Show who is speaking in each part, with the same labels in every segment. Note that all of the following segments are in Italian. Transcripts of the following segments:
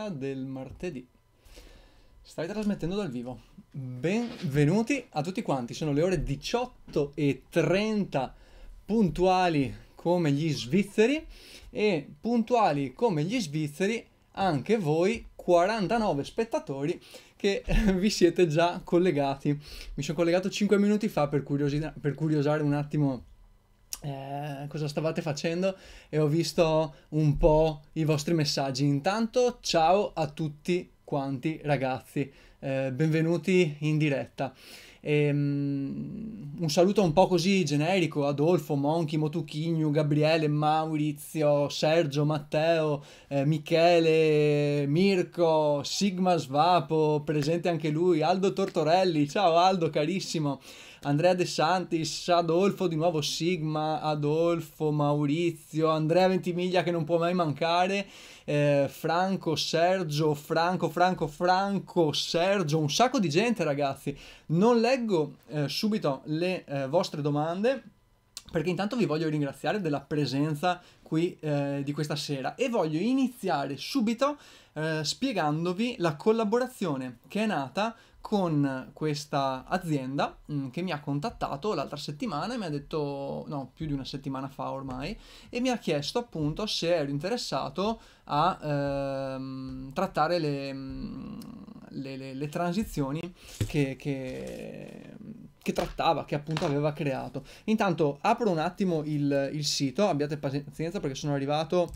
Speaker 1: diretta del martedì. Stai trasmettendo dal vivo. Benvenuti a tutti quanti, sono le ore 18.30 puntuali come gli svizzeri e puntuali come gli svizzeri anche voi 49 spettatori che vi siete già collegati. Mi sono collegato 5 minuti fa per, curiosi- per curiosare un attimo eh, cosa stavate facendo e ho visto un po' i vostri messaggi. Intanto ciao a tutti quanti ragazzi, eh, benvenuti in diretta. E, um, un saluto un po' così generico, Adolfo, Monchi, Motuchigno, Gabriele, Maurizio, Sergio, Matteo, eh, Michele, Mirko, Sigma Svapo, presente anche lui, Aldo Tortorelli, ciao Aldo carissimo, Andrea De Santis, Adolfo di nuovo Sigma, Adolfo, Maurizio, Andrea Ventimiglia che non può mai mancare, eh, Franco, Sergio, Franco, Franco, Franco, Sergio, un sacco di gente ragazzi. Non leggo eh, subito le eh, vostre domande perché intanto vi voglio ringraziare della presenza qui eh, di questa sera e voglio iniziare subito eh, spiegandovi la collaborazione che è nata con questa azienda mh, mm, che mi ha contattato l'altra settimana e mi ha detto, no, più di una settimana fa ormai, e mi ha chiesto appunto se ero interessato a ehm, trattare le, mm, le, le, le transizioni che, che, che, trattava, che appunto aveva creato. Intanto apro un attimo il, il sito, abbiate pazienza perché sono arrivato,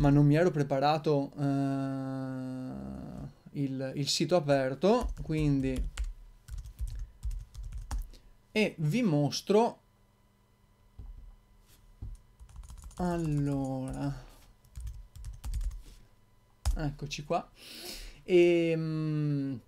Speaker 1: ma non mi ero preparato... Eh il, il sito aperto, quindi e vi mostro allora eccoci qua e, ehm,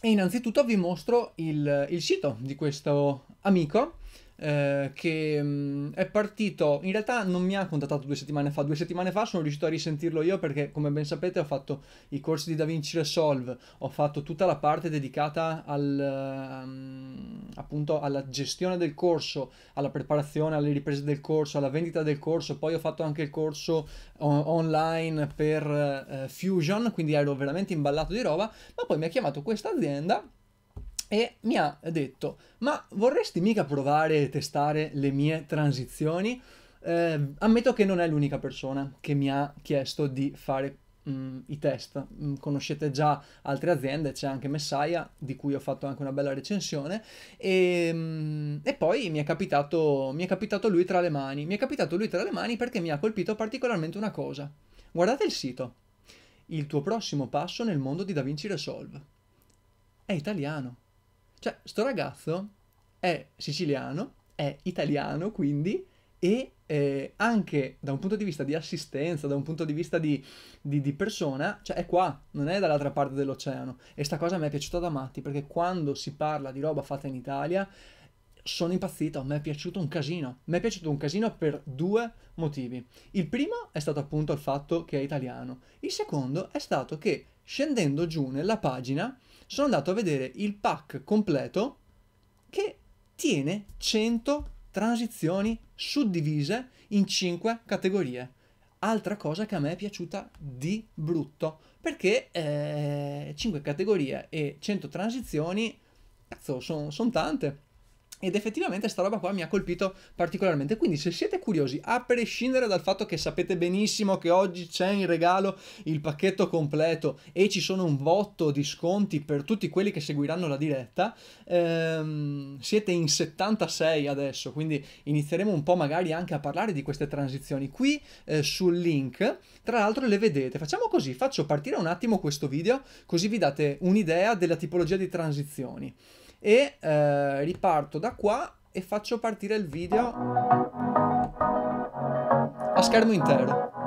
Speaker 1: e innanzitutto vi mostro il, il, sito di questo amico eh, che mh, mm, è partito, in realtà non mi ha contattato due settimane fa, due settimane fa sono riuscito a risentirlo io perché come ben sapete ho fatto i corsi di DaVinci Resolve, ho fatto tutta la parte dedicata al, um, appunto alla gestione del corso, alla preparazione, alle riprese del corso, alla vendita del corso, poi ho fatto anche il corso on- online per uh, Fusion, quindi ero veramente imballato di roba, ma poi mi ha chiamato questa azienda e mi ha detto ma vorresti mica provare e testare le mie transizioni? Eh, ammetto che non è l'unica persona che mi ha chiesto di fare mh, mm, i test. Mh, mm, conoscete già altre aziende, c'è anche Messiah, di cui ho fatto anche una bella recensione. E, mh, mm, e poi mi è, capitato, mi è capitato lui tra le mani. Mi è capitato lui tra le mani perché mi ha colpito particolarmente una cosa. Guardate il sito. Il tuo prossimo passo nel mondo di da vinci Resolve. È italiano. Cioè, sto ragazzo è siciliano, è italiano quindi, e eh, anche da un punto di vista di assistenza, da un punto di vista di, di, di, persona, cioè è qua, non è dall'altra parte dell'oceano. E sta cosa mi è piaciuta da matti, perché quando si parla di roba fatta in Italia, sono impazzito, mi è piaciuto un casino. Mi è piaciuto un casino per due motivi. Il primo è stato appunto il fatto che è italiano. Il secondo è stato che, scendendo giù nella pagina, sono andato a vedere il pack completo che tiene 100 transizioni suddivise in 5 categorie. Altra cosa che a me è piaciuta di brutto, perché eh, 5 categorie e 100 transizioni, cazzo, sono son tante. Ed effettivamente sta roba qua mi ha colpito particolarmente. Quindi se siete curiosi, a prescindere dal fatto che sapete benissimo che oggi c'è in regalo il pacchetto completo e ci sono un botto di sconti per tutti quelli che seguiranno la diretta, ehm, siete in 76 adesso, quindi inizieremo un po' magari anche a parlare di queste transizioni qui eh, sul link. Tra l'altro le vedete. Facciamo così, faccio partire un attimo questo video così vi date un'idea della tipologia di transizioni e eh, riparto da qua e faccio partire il video a schermo intero.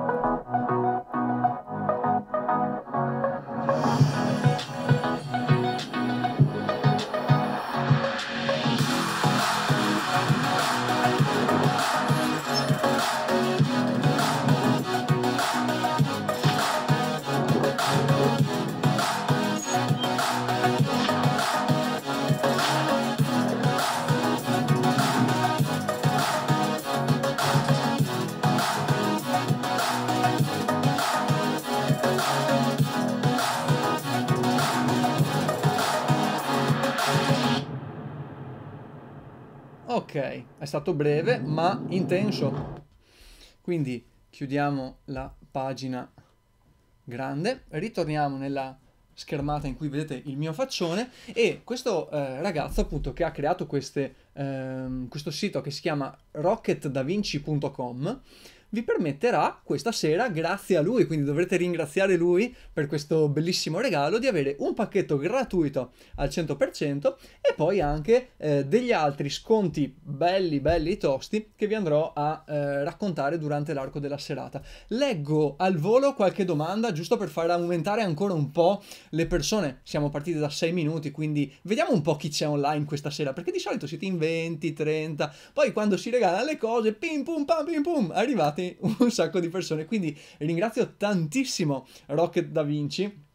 Speaker 1: Ok, è stato breve ma intenso. Quindi chiudiamo la pagina grande, ritorniamo nella schermata in cui vedete il mio faccione e questo eh, ragazzo appunto che ha creato queste, ehm, questo sito che si chiama rocketdavinci.com vi permetterà questa sera, grazie a lui, quindi dovrete ringraziare lui per questo bellissimo regalo, di avere un pacchetto gratuito al 100% e poi anche eh, degli altri sconti belli, belli tosti che vi andrò a eh, raccontare durante l'arco della serata. Leggo al volo qualche domanda, giusto per far aumentare ancora un po' le persone. Siamo partiti da 6 minuti, quindi vediamo un po' chi c'è online questa sera, perché di solito siete in 20, 30, poi quando si regalano le cose, pim pum pam pim pum, arrivate aiutate un sacco di persone. Quindi ringrazio tantissimo Rocket Da Vinci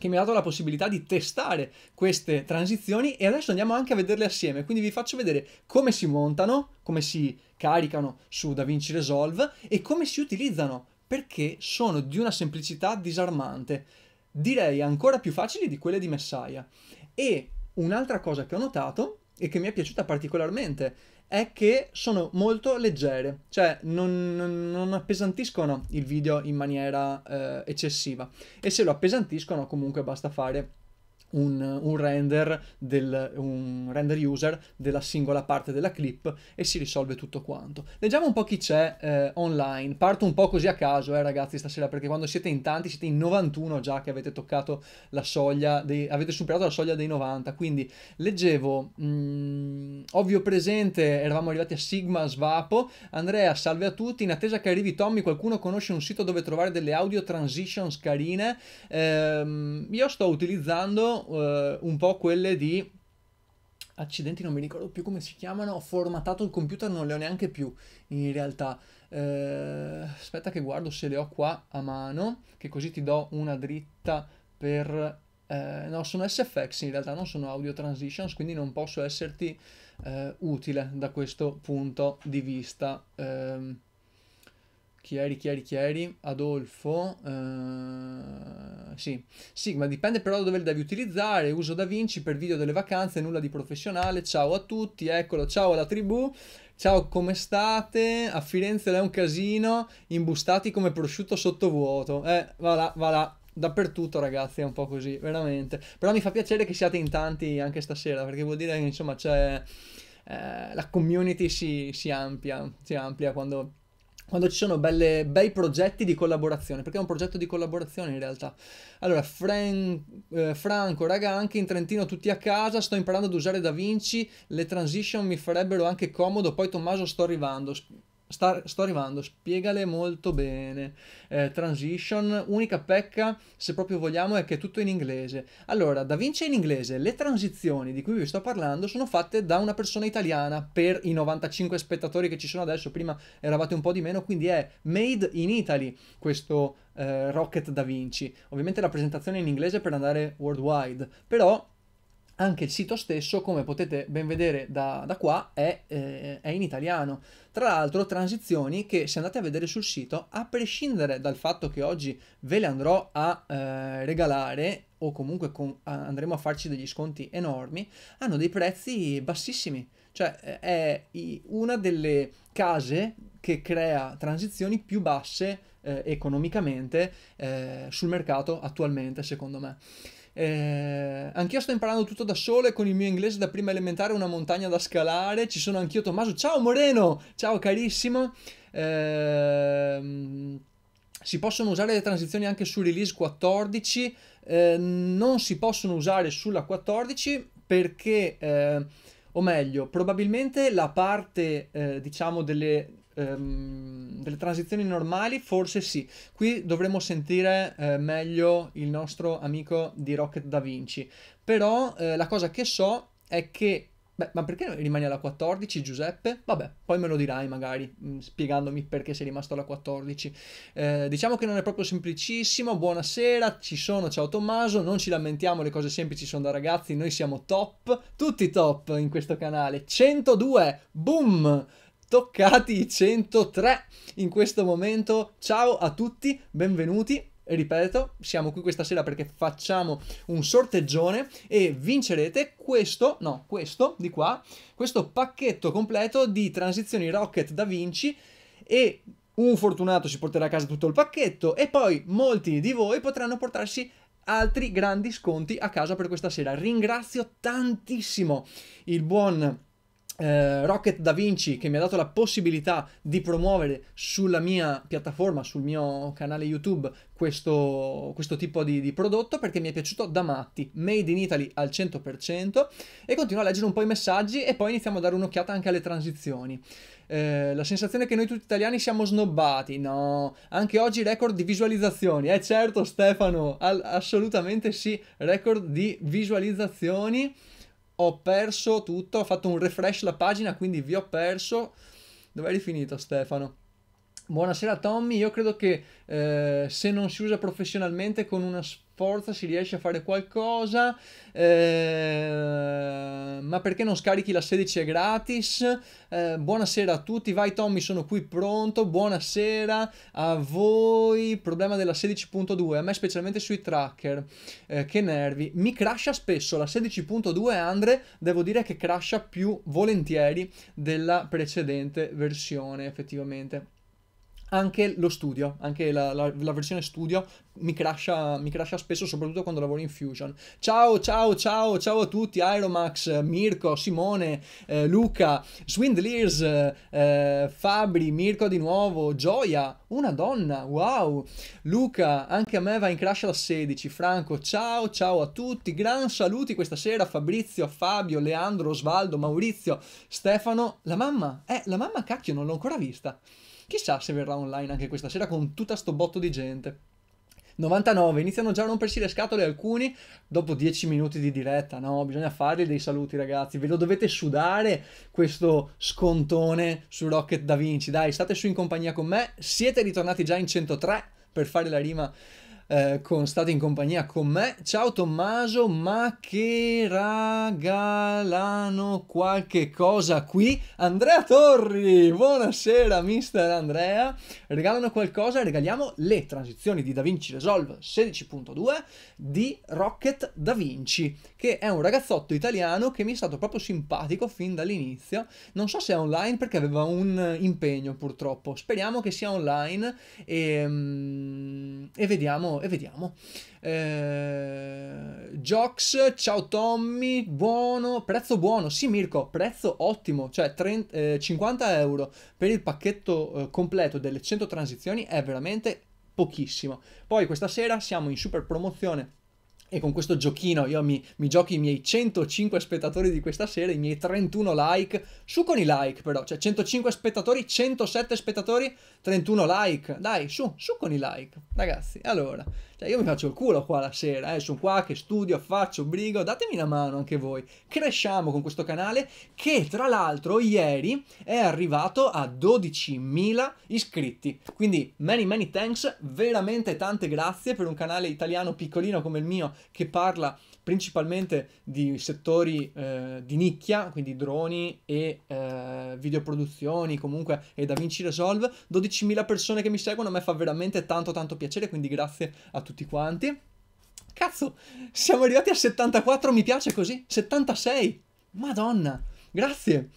Speaker 1: che mi ha dato la possibilità di testare queste transizioni e adesso andiamo anche a vederle assieme. Quindi vi faccio vedere come si montano, come si caricano su DaVinci Resolve e come si utilizzano perché sono di una semplicità disarmante, direi ancora più facili di quelle di Messiah. E un'altra cosa che ho notato e che mi è piaciuta particolarmente è che sono molto leggere, cioè non, non, non appesantiscono il video in maniera eh, eccessiva e se lo appesantiscono comunque basta fare un, un, render del, un render user della singola parte della clip e si risolve tutto quanto. Leggiamo un po' chi c'è eh, online, parto un po' così a caso eh, ragazzi stasera perché quando siete in tanti siete in 91 già che avete toccato la soglia, dei, avete superato la soglia dei 90, quindi leggevo mh, mm, ovvio presente, eravamo arrivati a Sigma Svapo, Andrea salve a tutti, in attesa che arrivi Tommy qualcuno conosce un sito dove trovare delle audio transitions carine, ehm, io sto utilizzando eh, un po' quelle di accidenti non mi ricordo più come si chiamano, ho formatato il computer, non le ho neanche più in realtà. Eh, aspetta che guardo se le ho qua a mano, che così ti do una dritta per... Eh, no, sono SFX in realtà, non sono audio transitions, quindi non posso esserti eh, utile da questo punto di vista. Ehm, Chieri, Chieri, Chieri, Adolfo, eh, sì, Sigma, dipende però da dove le devi utilizzare, uso Da Vinci per video delle vacanze, nulla di professionale, ciao a tutti, eccolo, ciao alla tribù, ciao come state, a Firenze è un casino, imbustati come prosciutto sottovuoto, eh, va là, va là, dappertutto ragazzi è un po' così, veramente, però mi fa piacere che siate in tanti anche stasera, perché vuol dire che insomma c'è... Eh, la community si, si amplia, si amplia quando quando ci sono belle, bei progetti di collaborazione, perché è un progetto di collaborazione in realtà. Allora, Frank, eh, Franco, raga, anche in Trentino tutti a casa, sto imparando ad usare Da Vinci, le transition mi farebbero anche comodo, poi Tommaso sto arrivando. Sta, sto arrivando, spiegale molto bene. Eh, transition, unica pecca, se proprio vogliamo, è che è tutto in inglese. Allora, Da Vinci è in inglese, le transizioni di cui vi sto parlando sono fatte da una persona italiana per i 95 spettatori che ci sono adesso, prima eravate un po' di meno, quindi è Made in Italy questo eh, Rocket Da Vinci. Ovviamente la presentazione è in inglese per andare worldwide, però anche il sito stesso, come potete ben vedere da, da qua, è, eh, è, in italiano. Tra l'altro transizioni che se andate a vedere sul sito, a prescindere dal fatto che oggi ve le andrò a eh, regalare o comunque con, a, andremo a farci degli sconti enormi, hanno dei prezzi bassissimi. Cioè è una delle case che crea transizioni più basse eh, economicamente eh, sul mercato attualmente, secondo me. Eh, anch'io sto imparando tutto da sole con il mio inglese da prima elementare, una montagna da scalare. Ci sono anch'io Tommaso. Ciao Moreno! Ciao carissimo. Eh, si possono usare le transizioni anche su release 14. Eh, non si possono usare sulla 14 perché ehm, o meglio, probabilmente la parte, eh, diciamo, delle ehm, delle transizioni normali, forse sì. Qui dovremmo sentire eh, meglio il nostro amico di Rocket Da Vinci. Però eh, la cosa che so è che Beh, ma perché rimani alla 14 Giuseppe? Vabbè, poi me lo dirai magari, mm, spiegandomi perché sei rimasto alla 14. Eh, diciamo che non è proprio semplicissimo, buonasera, ci sono, ciao Tommaso, non ci lamentiamo, le cose semplici sono da ragazzi, noi siamo top, tutti top in questo canale, 102, boom! toccati i 103 in questo momento. Ciao a tutti, benvenuti ripeto, siamo qui questa sera perché facciamo un sorteggione e vincerete questo, no, questo di qua, questo pacchetto completo di transizioni Rocket da Vinci e un fortunato si porterà a casa tutto il pacchetto e poi molti di voi potranno portarsi altri grandi sconti a casa per questa sera. Ringrazio tantissimo il buon eh, Rocket Da Vinci che mi ha dato la possibilità di promuovere sulla mia piattaforma, sul mio canale YouTube, questo, questo tipo di, di, prodotto perché mi è piaciuto da matti, made in Italy al 100% e continuo a leggere un po' i messaggi e poi iniziamo a dare un'occhiata anche alle transizioni. Eh, la sensazione è che noi tutti italiani siamo snobbati, no, anche oggi record di visualizzazioni, eh certo Stefano, al- assolutamente sì, record di visualizzazioni ho perso tutto, ho fatto un refresh la pagina, quindi vi ho perso. Dov'è rifinito Stefano? Buonasera Tommy, io credo che eh, se non si usa professionalmente con una sforza si riesce a fare qualcosa, eh, ma perché non scarichi la 16 è gratis? Eh, buonasera a tutti, vai Tommy sono qui pronto, buonasera a voi, problema della 16.2, a me specialmente sui tracker, eh, che nervi, mi crasha spesso la 16.2 Andre, devo dire che crasha più volentieri della precedente versione effettivamente anche lo studio, anche la, la, la versione studio mi crasha, mi crasha, spesso, soprattutto quando lavoro in Fusion. Ciao, ciao, ciao, ciao a tutti, Aeromax, Mirko, Simone, eh, Luca, Swindlears, eh, Fabri, Mirko di nuovo, Gioia, una donna, wow, Luca, anche a me va in crash alla 16, Franco, ciao, ciao a tutti, gran saluti questa sera, Fabrizio, Fabio, Leandro, Osvaldo, Maurizio, Stefano, la mamma, eh, la mamma cacchio non l'ho ancora vista. Chissà se verrà online anche questa sera con tutta sto botto di gente. 99, iniziano già a rompersi le scatole alcuni dopo 10 minuti di diretta, no? Bisogna fargli dei saluti ragazzi, ve lo dovete sudare questo scontone su Rocket Da Vinci, dai state su in compagnia con me, siete ritornati già in 103 per fare la rima eh, con, state in compagnia con me. Ciao Tommaso, ma che regalano qualche cosa qui? Andrea Torri, buonasera mister Andrea. Regalano qualcosa, regaliamo le transizioni di DaVinci Resolve 16.2 di Rocket DaVinci, che è un ragazzotto italiano che mi è stato proprio simpatico fin dall'inizio. Non so se è online perché aveva un impegno purtroppo. Speriamo che sia online e, mm, e vediamo e vediamo. Eh, Jox, ciao Tommy, buono, prezzo buono, sì Mirko, prezzo ottimo, cioè 30, eh, 50 euro per il pacchetto eh, completo delle 100 transizioni è veramente pochissimo. Poi questa sera siamo in super promozione e con questo giochino io mi, mi, giochi i miei 105 spettatori di questa serie, i miei 31 like. Su con i like però, cioè 105 spettatori, 107 spettatori, 31 like. Dai, su, su con i like, ragazzi. Allora, cioè, io mi faccio il culo qua la sera, eh, sono qua che studio, faccio, brigo, datemi una mano anche voi. Cresciamo con questo canale che tra l'altro ieri è arrivato a 12.000 iscritti. Quindi many many thanks, veramente tante grazie per un canale italiano piccolino come il mio che parla principalmente di settori eh, di nicchia, quindi droni e eh, videoproduzioni, comunque e DaVinci Resolve. 12.000 persone che mi seguono, a me fa veramente tanto tanto piacere, quindi grazie a tutti quanti. Cazzo, siamo arrivati a 74, mi piace così. 76, madonna, grazie.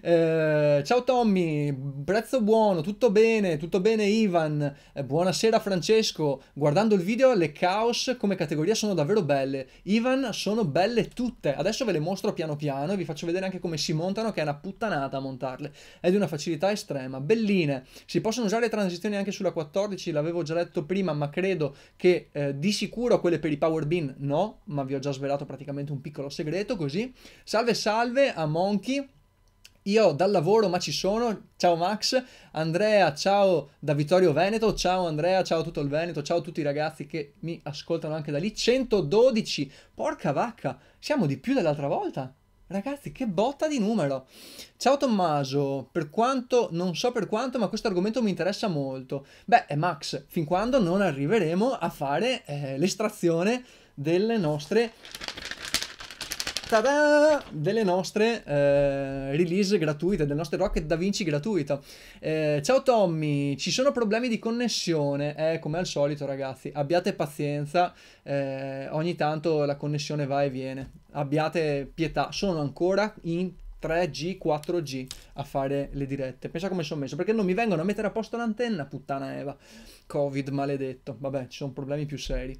Speaker 1: Eh, ciao Tommy, prezzo buono, tutto bene, tutto bene Ivan, eh, buonasera Francesco, guardando il video le caos come categoria sono davvero belle, Ivan sono belle tutte, adesso ve le mostro piano piano e vi faccio vedere anche come si montano che è una puttanata a montarle, è di una facilità estrema, belline, si possono usare transizioni anche sulla 14, l'avevo già letto prima ma credo che eh, di sicuro quelle per i power bean no, ma vi ho già svelato praticamente un piccolo segreto così, salve salve a Monkey, io dal lavoro ma ci sono, ciao Max, Andrea, ciao da Vittorio Veneto, ciao Andrea, ciao tutto il Veneto, ciao a tutti i ragazzi che mi ascoltano anche da lì, 112, porca vacca, siamo di più dell'altra volta, Ragazzi, che botta di numero! Ciao Tommaso, per quanto, non so per quanto, ma questo argomento mi interessa molto. Beh, eh, Max, fin quando non arriveremo a fare eh, l'estrazione delle nostre tada, delle nostre eh, release gratuite, delle nostre Rocket Da Vinci gratuite. Eh, ciao Tommy, ci sono problemi di connessione, eh, come al solito ragazzi, abbiate pazienza, eh, ogni tanto la connessione va e viene, abbiate pietà, sono ancora in 3G, 4G a fare le dirette. Pensa come sono messo, perché non mi vengono a mettere a posto l'antenna, puttana Eva. Covid maledetto. Vabbè, ci sono problemi più seri.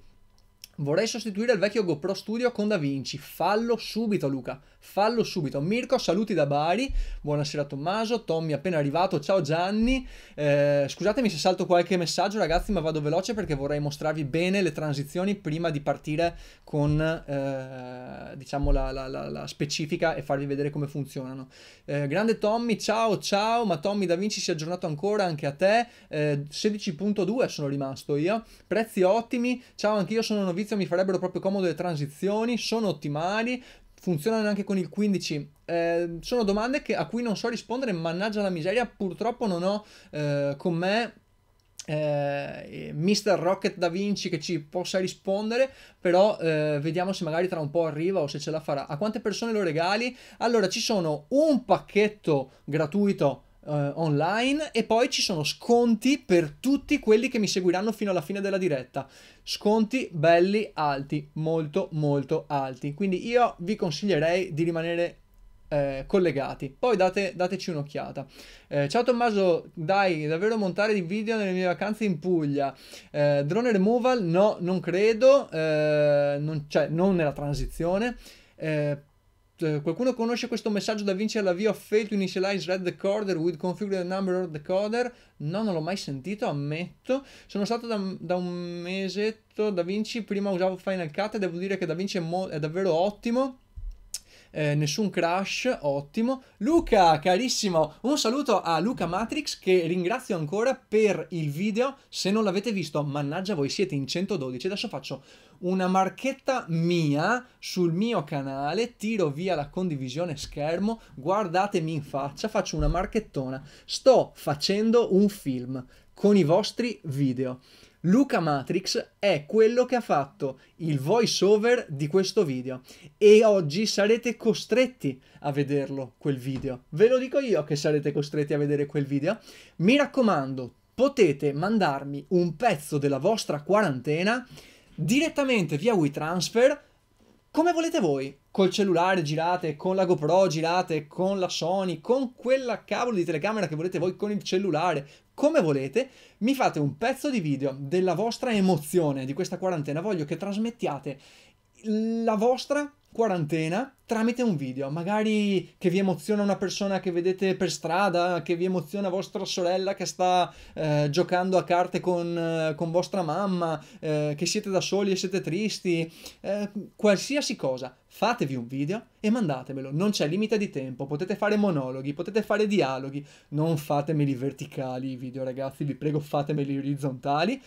Speaker 1: Vorrei sostituire il vecchio GoPro Studio con DaVinci. Fallo subito, Luca. Fallo subito. Mirko, saluti da Bari. Buonasera, Tommaso. Tommy, appena arrivato. Ciao, Gianni. Eh, scusatemi se salto qualche messaggio, ragazzi, ma vado veloce perché vorrei mostrarvi bene le transizioni prima di partire con eh, diciamo la, la, la, la, specifica e farvi vedere come funzionano. Eh, grande Tommy, ciao, ciao. Ma Tommy, DaVinci si è aggiornato ancora anche a te. 16.2 eh, sono rimasto io. Prezzi ottimi. Ciao, anch'io sono novizio all'inizio mi farebbero proprio comodo le transizioni, sono ottimali, funzionano anche con il 15. Eh, sono domande che, a cui non so rispondere, mannaggia la miseria, purtroppo non ho eh, con me eh, Mr. Rocket Da Vinci che ci possa rispondere, però eh, vediamo se magari tra un po' arriva o se ce la farà. A quante persone lo regali? Allora ci sono un pacchetto gratuito eh, online e poi ci sono sconti per tutti quelli che mi seguiranno fino alla fine della diretta. Sconti belli alti, molto molto alti. Quindi io vi consiglierei di rimanere eh, collegati. Poi date, dateci un'occhiata. Eh, ciao Tommaso, dai, davvero montare di video nelle mie vacanze in Puglia. Eh, drone removal? No, non credo, eh, non, cioè non nella transizione. Eh, eh, qualcuno conosce questo messaggio da Vinci alla via of fail to initialize red decoder with configure the number of decoder? No, non l'ho mai sentito, ammetto. Sono stato da, da un mesetto da Vinci, prima usavo Final Cut e devo dire che da Vinci è, mo- è davvero ottimo eh, nessun crash, ottimo. Luca, carissimo, un saluto a Luca Matrix che ringrazio ancora per il video. Se non l'avete visto, mannaggia voi siete in 112. Adesso faccio una marchetta mia sul mio canale, tiro via la condivisione schermo, guardatemi in faccia, faccio una marchettona. Sto facendo un film con i vostri video. Luca Matrix è quello che ha fatto il voice over di questo video e oggi sarete costretti a vederlo quel video. Ve lo dico io che sarete costretti a vedere quel video. Mi raccomando, potete mandarmi un pezzo della vostra quarantena direttamente via WeTransfer come volete voi, col cellulare girate, con la GoPro girate, con la Sony, con quella cavolo di telecamera che volete voi, con il cellulare, come volete, mi fate un pezzo di video della vostra emozione di questa quarantena, voglio che trasmettiate la vostra quarantena tramite un video, magari che vi emoziona una persona che vedete per strada, che vi emoziona vostra sorella che sta eh, giocando a carte con, eh, con vostra mamma, eh, che siete da soli e siete tristi, eh, qualsiasi cosa, fatevi un video e mandatemelo, non c'è limite di tempo, potete fare monologhi, potete fare dialoghi, non fatemeli verticali i video ragazzi, vi prego fatemeli orizzontali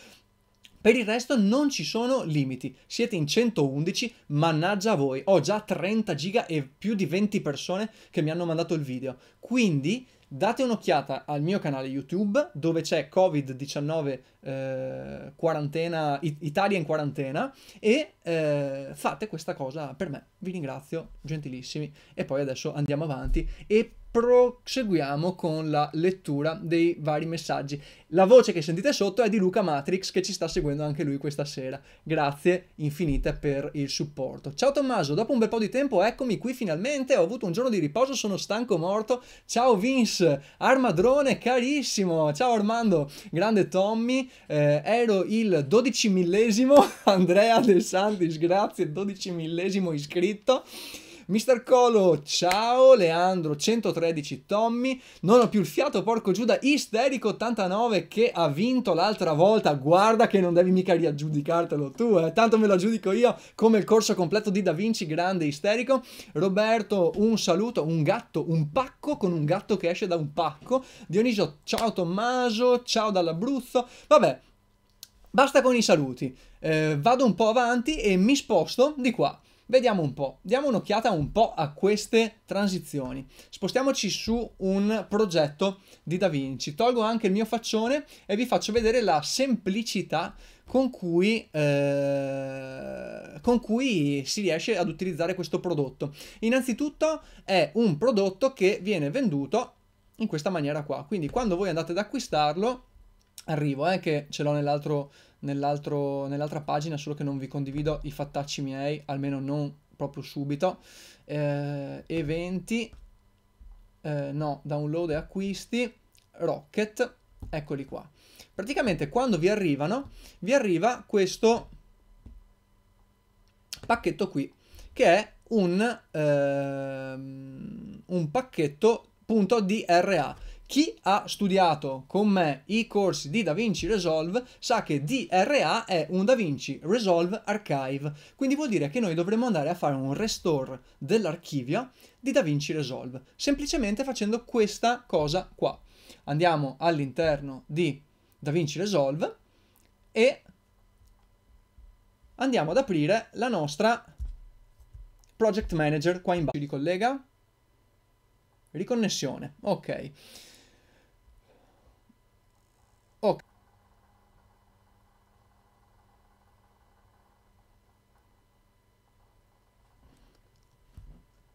Speaker 1: per il resto non ci sono limiti, siete in 111, mannaggia voi, ho già 30 giga e più di 20 persone che mi hanno mandato il video, quindi date un'occhiata al mio canale YouTube dove c'è Covid-19 eh, quarantena, Italia in quarantena e eh, fate questa cosa per me, vi ringrazio gentilissimi e poi adesso andiamo avanti e proseguiamo con la lettura dei vari messaggi. La voce che sentite sotto è di Luca Matrix che ci sta seguendo anche lui questa sera. Grazie infinite per il supporto. Ciao Tommaso, dopo un bel po' di tempo eccomi qui finalmente, ho avuto un giorno di riposo, sono stanco morto. Ciao Vince, Armadrone carissimo, ciao Armando, grande Tommy, eh, ero il dodicimillesimo Andrea De Santis, grazie, dodicimillesimo iscritto. Mister Colo, ciao Leandro, 113 Tommy, non ho più il fiato, porco Giuda, isterico 89 che ha vinto l'altra volta, guarda che non devi mica riaggiudicartelo tu, eh. tanto me lo aggiudico io come il corso completo di Da Vinci, grande isterico. Roberto, un saluto, un gatto, un pacco con un gatto che esce da un pacco. Dionisio, ciao Tommaso, ciao dall'Abruzzo, vabbè. Basta con i saluti, eh, vado un po' avanti e mi sposto di qua. Vediamo un po', diamo un'occhiata un po' a queste transizioni. Spostiamoci su un progetto di Da Vinci. Tolgo anche il mio faccione e vi faccio vedere la semplicità con cui, eh, con cui, si riesce ad utilizzare questo prodotto. Innanzitutto è un prodotto che viene venduto in questa maniera qua, quindi quando voi andate ad acquistarlo, arrivo, eh, che ce l'ho nell'altro nell'altra pagina, solo che non vi condivido i fattacci miei, almeno non proprio subito. Eh, eventi, eh, no, download e acquisti, Rocket, eccoli qua. Praticamente quando vi arrivano, vi arriva questo pacchetto qui, che è un, ehm, un pacchetto punto DRA chi ha studiato con me i corsi di DaVinci Resolve sa che DRA è un DaVinci Resolve Archive, quindi vuol dire che noi dovremmo andare a fare un restore dell'archivio di DaVinci Resolve, semplicemente facendo questa cosa qua. Andiamo all'interno di DaVinci Resolve e andiamo ad aprire la nostra Project Manager qua in basso. Ci ricollega? Riconnessione, ok.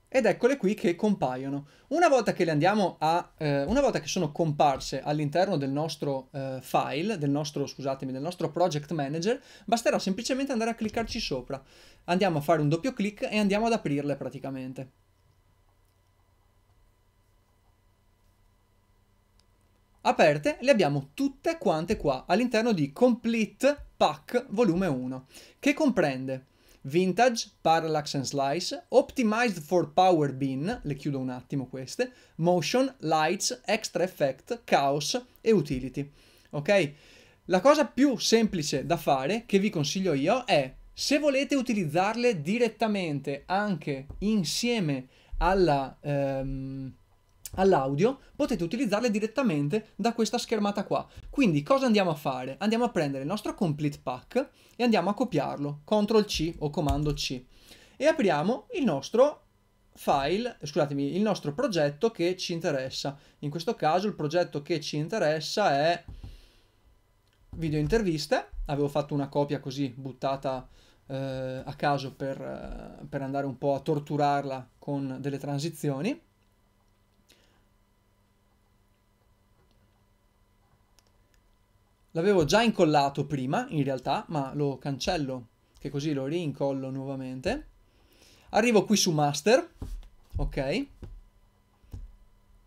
Speaker 1: ed eccole qui che compaiono. Una volta che, le andiamo a, eh, una volta che sono comparse all'interno del nostro eh, file, del nostro, scusatemi, del nostro project manager, basterà semplicemente andare a cliccarci sopra. Andiamo a fare un doppio clic e andiamo ad aprirle praticamente. Aperte le abbiamo tutte quante qua all'interno di Complete Pack volume 1, che comprende Vintage, Parallax and Slice, Optimized for Power Bin, le chiudo un attimo queste, Motion, Lights, Extra Effect, Chaos e Utility. Ok? La cosa più semplice da fare, che vi consiglio io, è se volete utilizzarle direttamente anche insieme ehm, all'audio, ehm, all potete utilizzarle direttamente da questa schermata qua. Quindi cosa andiamo a fare? Andiamo a prendere il nostro complete pack e andiamo a copiarlo, CTRL C o comando C. E apriamo il nostro file, scusatemi, il nostro progetto che ci interessa. In questo caso il progetto che ci interessa è video interviste. Avevo fatto una copia così buttata eh, a caso per, eh, per andare un po' a torturarla con delle transizioni. L'avevo già incollato prima, in realtà, ma lo cancello, che così lo rincollo nuovamente. Arrivo qui su master, ok?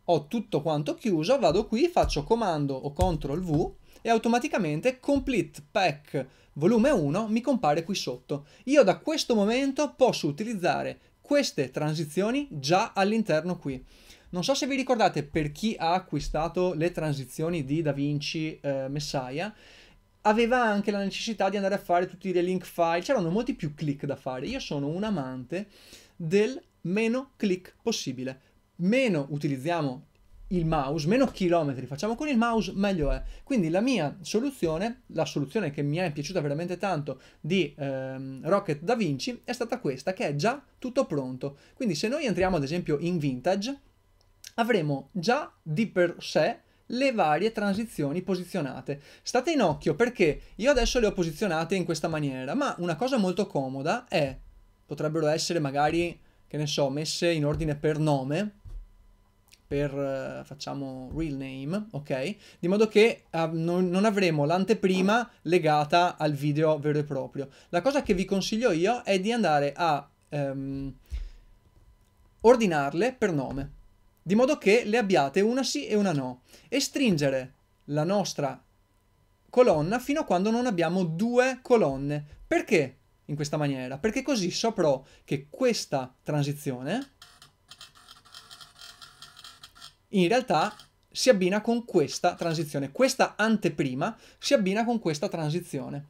Speaker 1: Ho tutto quanto chiuso, vado qui, faccio comando o CTRL V e automaticamente complete pack volume 1 mi compare qui sotto. Io da questo momento posso utilizzare queste transizioni già all'interno qui. Non so se vi ricordate per chi ha acquistato le transizioni di Da Vinci eh, Messiah, aveva anche la necessità di andare a fare tutti i link file, c'erano molti più click da fare. Io sono un amante del meno click possibile. Meno utilizziamo il mouse, meno chilometri facciamo con il mouse, meglio è. Quindi la mia soluzione, la soluzione che mi è piaciuta veramente tanto di ehm, Rocket Da Vinci è stata questa, che è già tutto pronto. Quindi se noi entriamo ad esempio in Vintage, avremo già di per sé le varie transizioni posizionate. State in occhio perché io adesso le ho posizionate in questa maniera, ma una cosa molto comoda è, potrebbero essere magari, che ne so, messe in ordine per nome, per eh, facciamo real name, ok? Di modo che uh, non, non avremo l'anteprima legata al video vero e proprio. La cosa che vi consiglio io è di andare a um, ordinarle per nome di modo che le abbiate una sì e una no, e stringere la nostra colonna fino a quando non abbiamo due colonne. Perché in questa maniera? Perché così saprò che questa transizione in realtà si abbina con questa transizione, questa anteprima si abbina con questa transizione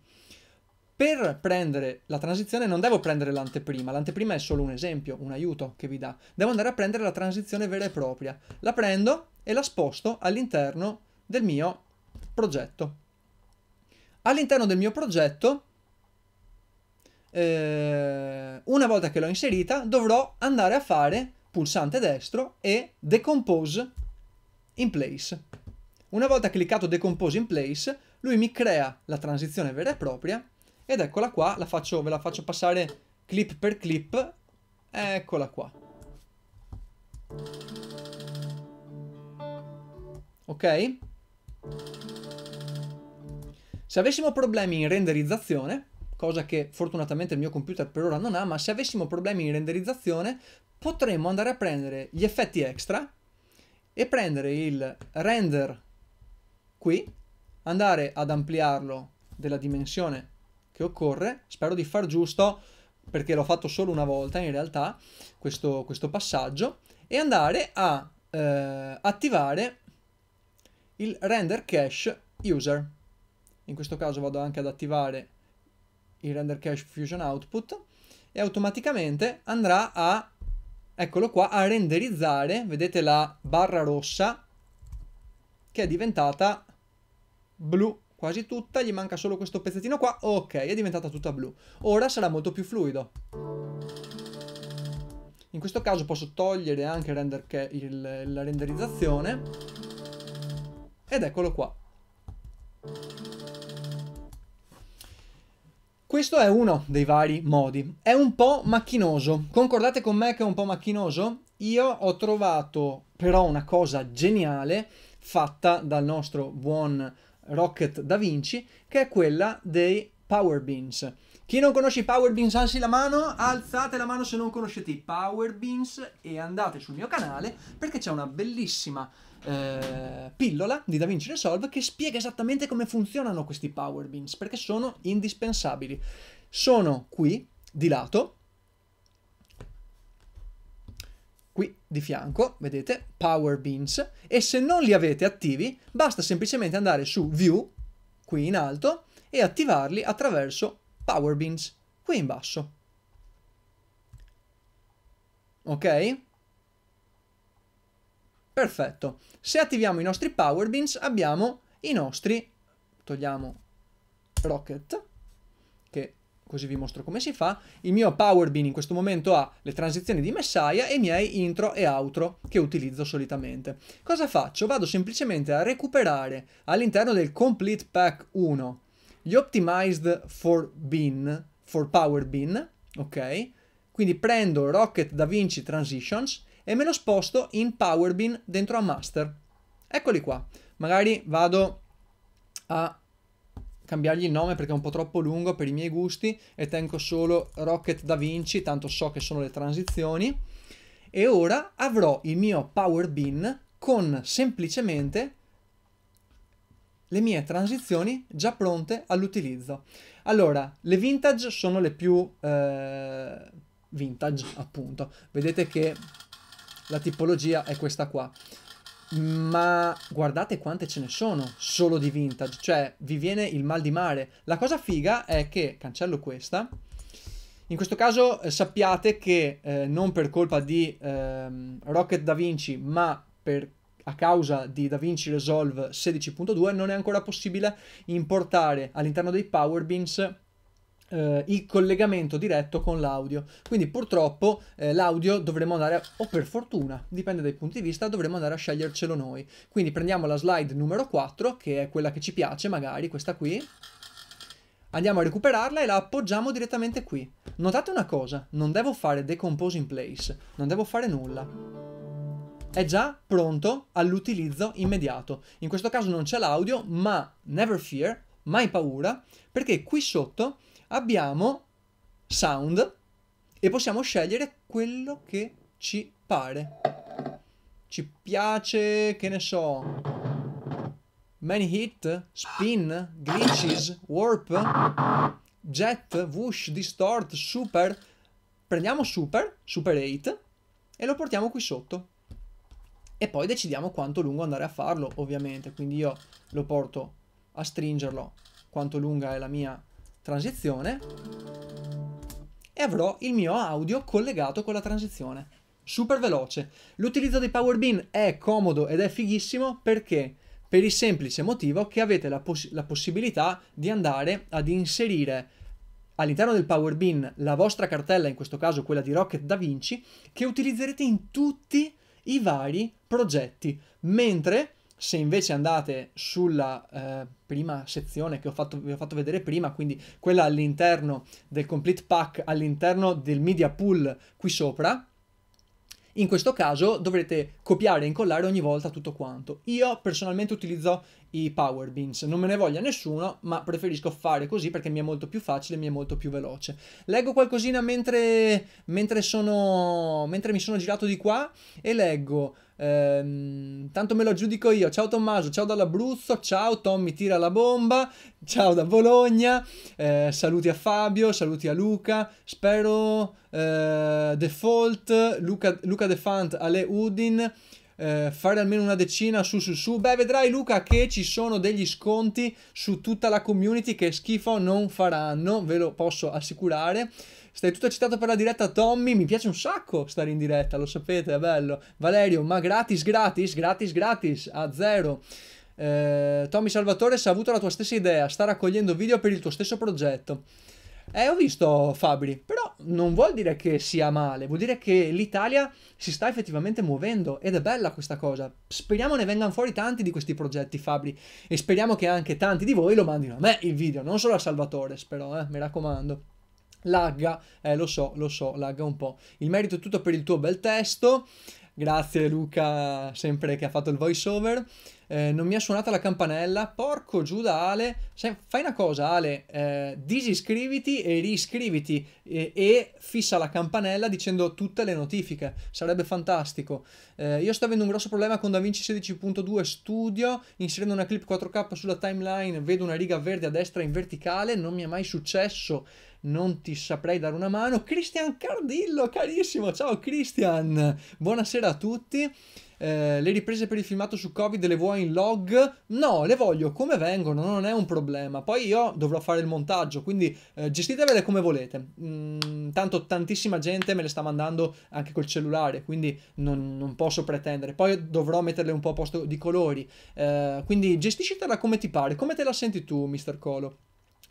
Speaker 1: per prendere la transizione non devo prendere l'anteprima, l'anteprima è solo un esempio, un aiuto che vi dà. Devo andare a prendere la transizione vera e propria. La prendo e la sposto all'interno del mio progetto. All'interno del mio progetto, eh, una volta che l'ho inserita, dovrò andare a fare pulsante destro e decompose in place. Una volta cliccato decompose in place, lui mi crea la transizione vera e propria ed eccola qua, la faccio, ve la faccio passare clip per clip. Eccola qua. Ok? Se avessimo problemi in renderizzazione, cosa che fortunatamente il mio computer per ora non ha, ma se avessimo problemi in renderizzazione, potremmo andare a prendere gli effetti extra e prendere il render qui, andare ad ampliarlo della dimensione che occorre. Spero di far giusto perché l'ho fatto solo una volta in realtà questo, questo passaggio e andare a eh, attivare il render cache user. In questo caso vado anche ad attivare il render cache fusion output e automaticamente andrà a eccolo qua a renderizzare, vedete la barra rossa che è diventata blu quasi tutta, gli manca solo questo pezzettino qua, ok, è diventata tutta blu. Ora sarà molto più fluido. In questo caso posso togliere anche render il, la renderizzazione ed eccolo qua. Questo è uno dei vari modi. È un po' macchinoso. Concordate con me che è un po' macchinoso? Io ho trovato però una cosa geniale fatta dal nostro buon Rocket Da Vinci, che è quella dei Power Beans. Chi non conosce i Power Beans, alzi la mano, alzate la mano se non conoscete i Power Beans e andate sul mio canale perché c'è una bellissima eh, pillola di Da Vinci Resolve che spiega esattamente come funzionano questi Power Beans perché sono indispensabili. Sono qui di lato qui di fianco, vedete, Power Beans, e se non li avete attivi, basta semplicemente andare su View, qui in alto, e attivarli attraverso Power Beans, qui in basso. Ok? Perfetto. Se attiviamo i nostri Power Beans abbiamo i nostri, togliamo Rocket, così vi mostro come si fa. Il mio Power Bean in questo momento ha le transizioni di Messiah e i miei intro e outro che utilizzo solitamente. Cosa faccio? Vado semplicemente a recuperare all'interno del Complete Pack 1 gli Optimized for Bean, for Power Bean, ok? Quindi prendo Rocket DaVinci Transitions e me lo sposto in Power Bean dentro a Master. Eccoli qua. Magari vado a cambiargli il nome perché è un po' troppo lungo per i miei gusti e tengo solo Rocket Da Vinci, tanto so che sono le transizioni. E ora avrò il mio Power Bin con semplicemente le mie transizioni già pronte all'utilizzo. Allora, le vintage sono le più eh, vintage, appunto. Vedete che la tipologia è questa qua ma guardate quante ce ne sono solo di vintage, cioè vi viene il mal di mare. La cosa figa è che, cancello questa, in questo caso eh, sappiate che eh, non per colpa di ehm, Rocket Da Vinci, ma per, a causa di DaVinci Resolve 16.2 non è ancora possibile importare all'interno dei Power Beans eh, il collegamento diretto con l'audio. Quindi purtroppo eh, l'audio dovremo andare, a, o per fortuna, dipende dai punti di vista, dovremo andare a scegliercelo noi. Quindi prendiamo la slide numero 4, che è quella che ci piace magari, questa qui. Andiamo a recuperarla e la appoggiamo direttamente qui. Notate una cosa, non devo fare decompose in place, non devo fare nulla è già pronto all'utilizzo immediato. In questo caso non c'è l'audio, ma never fear, mai paura, perché qui sotto abbiamo sound e possiamo scegliere quello che ci pare. Ci piace, che ne so, many hit, spin, glitches, warp, jet, whoosh, distort, super. Prendiamo super, super 8 e lo portiamo qui sotto. E poi decidiamo quanto lungo andare a farlo, ovviamente. Quindi io lo porto a stringerlo quanto lunga è la mia transizione e avrò il mio audio collegato con la transizione. Super veloce. L'utilizzo dei Power Bean è comodo ed è fighissimo perché per il semplice motivo che avete la, poss la possibilità di andare ad inserire all'interno del Power Bean la vostra cartella, in questo caso quella di Rocket Da Vinci, che utilizzerete in tutti i vari progetti. Mentre se invece andate sulla eh, prima sezione che ho fatto, vi ho fatto vedere prima, quindi quella all'interno del complete pack, all'interno del media pool qui sopra, in questo caso dovrete copiare e incollare ogni volta tutto quanto. Io personalmente utilizzo i Power Beans, non me ne voglia nessuno, ma preferisco fare così perché mi è molto più facile e mi è molto più veloce. Leggo qualcosina mentre, mentre, sono, mentre mi sono girato di qua e leggo Ehm, tanto me lo giudico io. Ciao Tommaso, ciao dall'Abruzzo, ciao Tommy tira la bomba, ciao da Bologna, eh, saluti a Fabio, saluti a Luca, spero eh, Default, Luca, Luca Defant, Ale Udin. Eh, fare almeno una decina su su su beh vedrai Luca che ci sono degli sconti su tutta la community che schifo non faranno ve lo posso assicurare Stai tutto eccitato per la diretta, Tommy. Mi piace un sacco stare in diretta, lo sapete, è bello. Valerio, ma gratis, gratis, gratis, gratis, a zero. Eh, Tommy Salvatore, se ha avuto la tua stessa idea, sta raccogliendo video per il tuo stesso progetto. Eh, ho visto Fabri, però non vuol dire che sia male, vuol dire che l'Italia si sta effettivamente muovendo ed è bella questa cosa. Speriamo ne vengano fuori tanti di questi progetti, Fabri, e speriamo che anche tanti di voi lo mandino a me il video, non solo a Salvatore, però, eh, mi raccomando. Lagga, eh, lo so, lo so, lagga un po'. Il merito è tutto per il tuo bel testo. Grazie Luca, sempre che ha fatto il voice over eh, non mi ha suonato la campanella, porco Giuda Ale, Se, fai una cosa Ale, eh, disiscriviti e riscriviti e, e, fissa la campanella dicendo tutte le notifiche, sarebbe fantastico. Eh, io sto avendo un grosso problema con DaVinci 16.2 Studio, inserendo una clip 4K sulla timeline vedo una riga verde a destra in verticale, non mi è mai successo non ti saprei dare una mano. Cristian Cardillo, carissimo, ciao Cristian, buonasera a tutti. Eh, le riprese per il filmato su Covid le vuoi in log? No, le voglio come vengono, non è un problema. Poi io dovrò fare il montaggio, quindi eh, gestitevele come volete. Mm, tanto tantissima gente me le sta mandando anche col cellulare, quindi non, non posso pretendere. Poi dovrò metterle un po' a posto di colori. Eh, quindi gestiscitela come ti pare, come te la senti tu, Mr. Colo.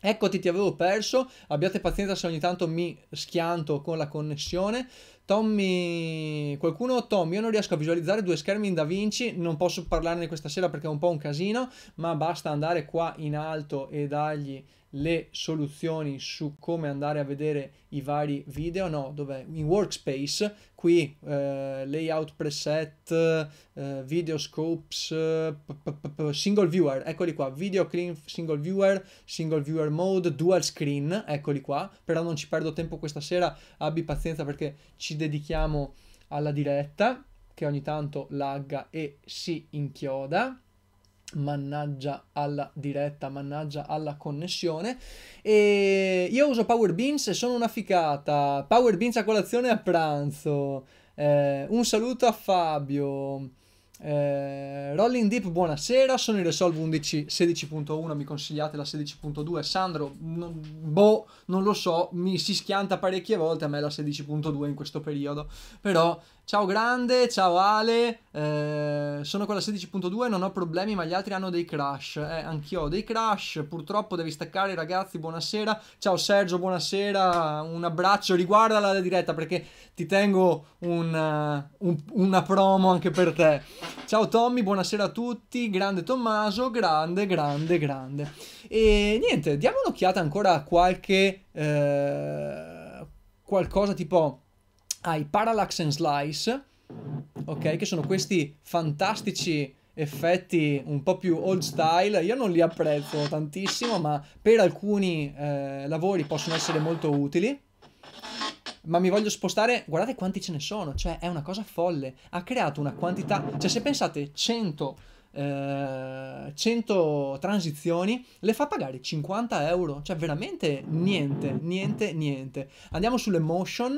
Speaker 1: Eccoti, ti avevo perso. Abbiate pazienza se ogni tanto mi schianto con la connessione. Tommy, qualcuno, Tommy, io non riesco a visualizzare due schermi in DaVinci, non posso parlarne questa sera perché è un po' un casino, ma basta andare qua in alto e dargli le soluzioni su come andare a vedere i vari video, no, dov'è? In workspace, qui eh, layout preset, eh, video scopes, eh, single viewer, eccoli qua, video clean single viewer, single viewer mode, dual screen, eccoli qua, però non ci perdo tempo questa sera, abbi pazienza perché ci dedichiamo alla diretta, che ogni tanto lagga e si inchioda. Mannaggia alla diretta, mannaggia alla connessione. E io uso Power Beans e sono una ficata. Power Beans a colazione e a pranzo. Eh, un saluto a Fabio. Eh, Rolling Deep, buonasera. Sono il Resolve 11 16.1. Mi consigliate la 16.2? Sandro, no, boh, non lo so. Mi si schianta parecchie volte a me la 16.2 in questo periodo. Però Ciao grande, ciao Ale, eh, sono con la 16.2, non ho problemi ma gli altri hanno dei crash, eh, anch'io ho dei crash, purtroppo devi staccare ragazzi, buonasera, ciao Sergio, buonasera, un abbraccio, riguarda la diretta perché ti tengo un, eh, un, una promo anche per te. Ciao Tommy, buonasera a tutti, grande Tommaso, grande, grande, grande. E niente, diamo un'occhiata ancora a qualche... Eh, qualcosa tipo hai Parallax and Slice, ok, che sono questi fantastici effetti un po' più old style, io non li apprezzo tantissimo, ma per alcuni eh, lavori possono essere molto utili. Ma mi voglio spostare, guardate quanti ce ne sono, cioè è una cosa folle, ha creato una quantità, cioè se pensate 100 eh, 100 transizioni le fa pagare 50 euro cioè veramente niente niente niente andiamo sulle motion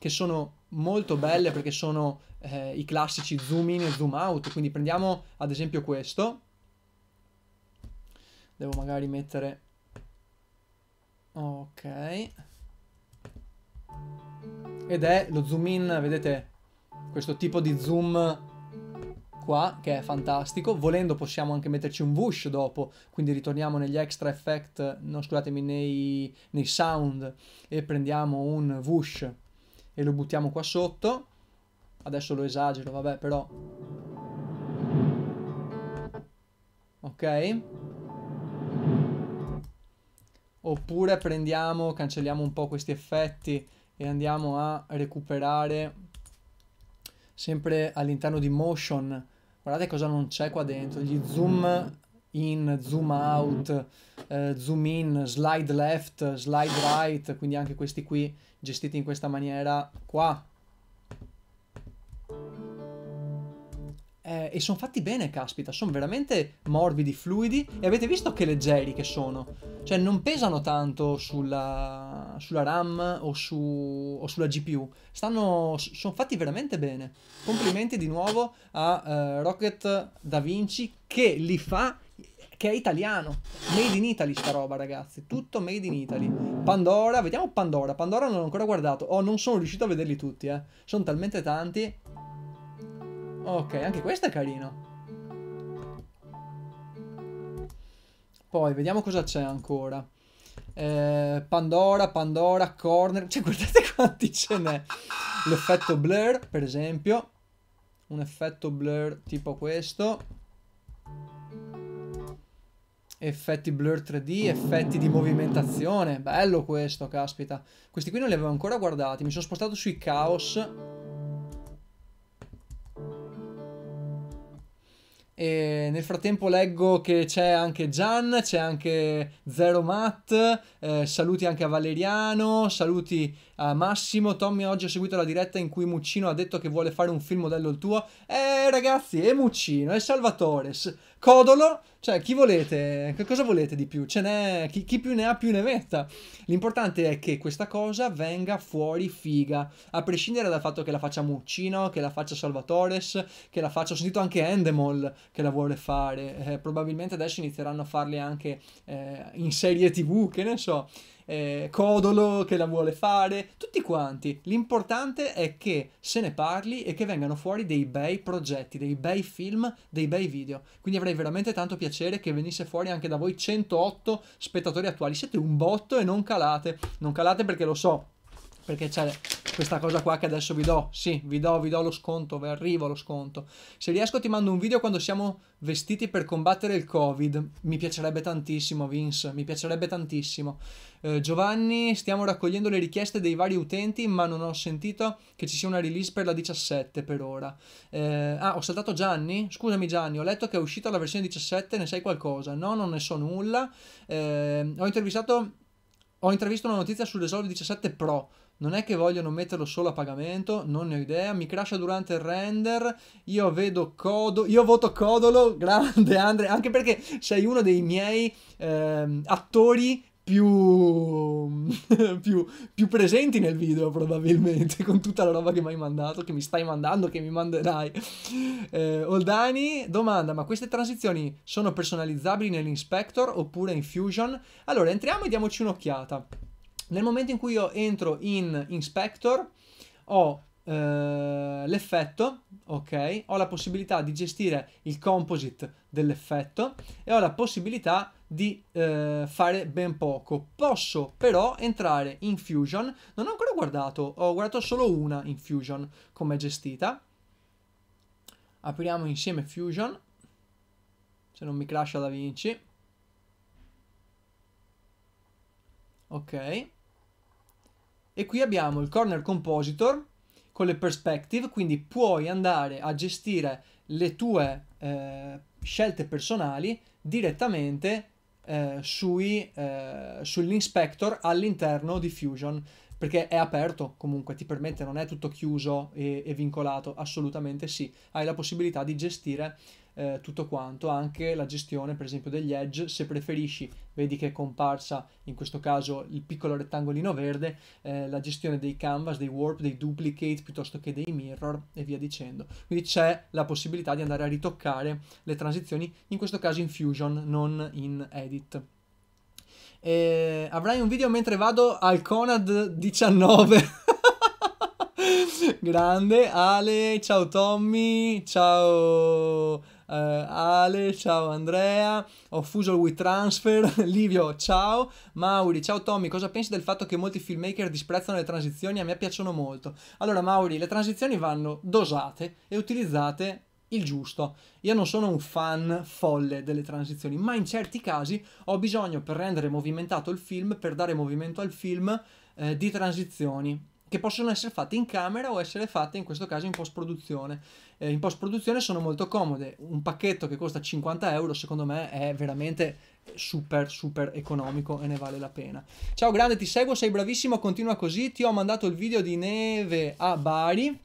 Speaker 1: che sono molto belle perché sono eh, i classici zoom in e zoom out. Quindi prendiamo ad esempio questo. Devo magari mettere... Ok. Ed è lo zoom in, vedete, questo tipo di zoom qua, che è fantastico. Volendo possiamo anche metterci un whoosh dopo, quindi ritorniamo negli extra effect, no scusatemi, nei, nei sound e prendiamo un whoosh e lo buttiamo qua sotto. Adesso lo esagero, vabbè, però... Ok. Oppure prendiamo, cancelliamo un po' questi effetti e andiamo a recuperare sempre all'interno di Motion. Guardate cosa non c'è qua dentro, gli zoom in, zoom out, mm-hmm. eh, zoom in, slide left, slide right, quindi anche questi qui gestiti in questa maniera qua. Eh, e sono fatti bene, caspita, sono veramente morbidi, fluidi e avete visto che leggeri che sono, cioè non pesano tanto sulla, sulla RAM o, su, o, sulla GPU, Stanno, sono fatti veramente bene. Complimenti di nuovo a eh, Rocket Da Vinci che li fa che è italiano. Made in Italy sta roba, ragazzi. Tutto made in Italy. Pandora, vediamo Pandora. Pandora non l'ho ancora guardato. Oh, non sono riuscito a vederli tutti, eh. Sono talmente tanti. Ok, anche questo è carino. Poi, vediamo cosa c'è ancora. Eh, Pandora, Pandora, Corner. Cioè, guardate quanti ce n'è. L'effetto blur, per esempio. Un effetto blur tipo questo effetti blur 3D, effetti di movimentazione. Bello questo, caspita. Questi qui non li avevo ancora guardati. Mi sono spostato sui Chaos. E nel frattempo leggo che c'è anche Gian, c'è anche Zero Matt, eh, saluti anche a Valeriano, saluti a Massimo. Tommy oggi ha seguito la diretta in cui Muccino ha detto che vuole fare un film modello il tuo. Eh ragazzi, e Muccino, e Salvatores. Codolo, cioè chi volete, che cosa volete di più? Ce n'è, chi, chi, più ne ha più ne metta. L'importante è che questa cosa venga fuori figa, a prescindere dal fatto che la faccia Muccino, che la faccia Salvatores, che la faccia, ho sentito anche Endemol che la vuole fare, eh, probabilmente adesso inizieranno a farle anche eh, in serie tv, che ne so eh, Codolo che la vuole fare, tutti quanti. L'importante è che se ne parli e che vengano fuori dei bei progetti, dei bei film, dei bei video. Quindi avrei veramente tanto piacere che venisse fuori anche da voi 108 spettatori attuali. Siete un botto e non calate. Non calate perché lo so, perché c'è questa cosa qua che adesso vi do, sì, vi do, vi do lo sconto, vi arrivo lo sconto. Se riesco ti mando un video quando siamo vestiti per combattere il Covid, mi piacerebbe tantissimo Vince, mi piacerebbe tantissimo. Eh, Giovanni, stiamo raccogliendo le richieste dei vari utenti, ma non ho sentito che ci sia una release per la 17 per ora. Eh, ah, ho saltato Gianni, scusami Gianni, ho letto che è uscita la versione 17, ne sai qualcosa? No, non ne so nulla. Eh, ho intervistato ho intravisto una notizia sul Resolve 17 Pro. Non è che vogliono metterlo solo a pagamento, non ne ho idea. Mi crasha durante il render. Io vedo Codo. Io voto Codolo. Grande Andre. Anche perché sei uno dei miei eh, attori più, mm, più, più, presenti nel video probabilmente con tutta la roba che mi hai mandato, che mi stai mandando, che mi manderai. Eh, Oldani domanda, ma queste transizioni sono personalizzabili nell'inspector oppure in Fusion? Allora entriamo e diamoci un'occhiata. Nel momento in cui io entro in inspector ho eh, l'effetto, ok? Ho la possibilità di gestire il composite dell'effetto e ho la possibilità di di eh, fare ben poco. Posso però entrare in Fusion, non ho ancora guardato, ho guardato solo una in Fusion come è gestita. Apriamo insieme Fusion, se non mi crasha da Vinci. Ok. E qui abbiamo il Corner Compositor con le perspective, quindi puoi andare a gestire le tue eh, scelte personali direttamente eh, sui, eh, sull'inspector all'interno di Fusion perché è aperto comunque, ti permette, non è tutto chiuso e, e vincolato, assolutamente sì, hai la possibilità di gestire eh, tutto quanto, anche la gestione per esempio degli edge, se preferisci, vedi che è comparsa in questo caso il piccolo rettangolino verde, eh, la gestione dei canvas, dei warp, dei duplicate piuttosto che dei mirror e via dicendo. Quindi c'è la possibilità di andare a ritoccare le transizioni, in questo caso in Fusion, non in Edit. E avrai un video mentre vado al Conad 19. Grande Ale, ciao Tommy, ciao uh, Ale, ciao Andrea, ho Fuso with Transfer, Livio, ciao, Mauri, ciao Tommy, cosa pensi del fatto che molti filmmaker disprezzano le transizioni? A me piacciono molto. Allora Mauri, le transizioni vanno dosate e utilizzate il giusto. Io non sono un fan folle delle transizioni, ma in certi casi ho bisogno per rendere movimentato il film, per dare movimento al film, eh, di transizioni che possono essere fatte in camera o essere fatte in questo caso in post produzione. Eh, in post produzione sono molto comode, un pacchetto che costa 50 euro secondo me è veramente super super economico e ne vale la pena. Ciao grande, ti seguo, sei bravissimo, continua così, ti ho mandato il video di neve a Bari.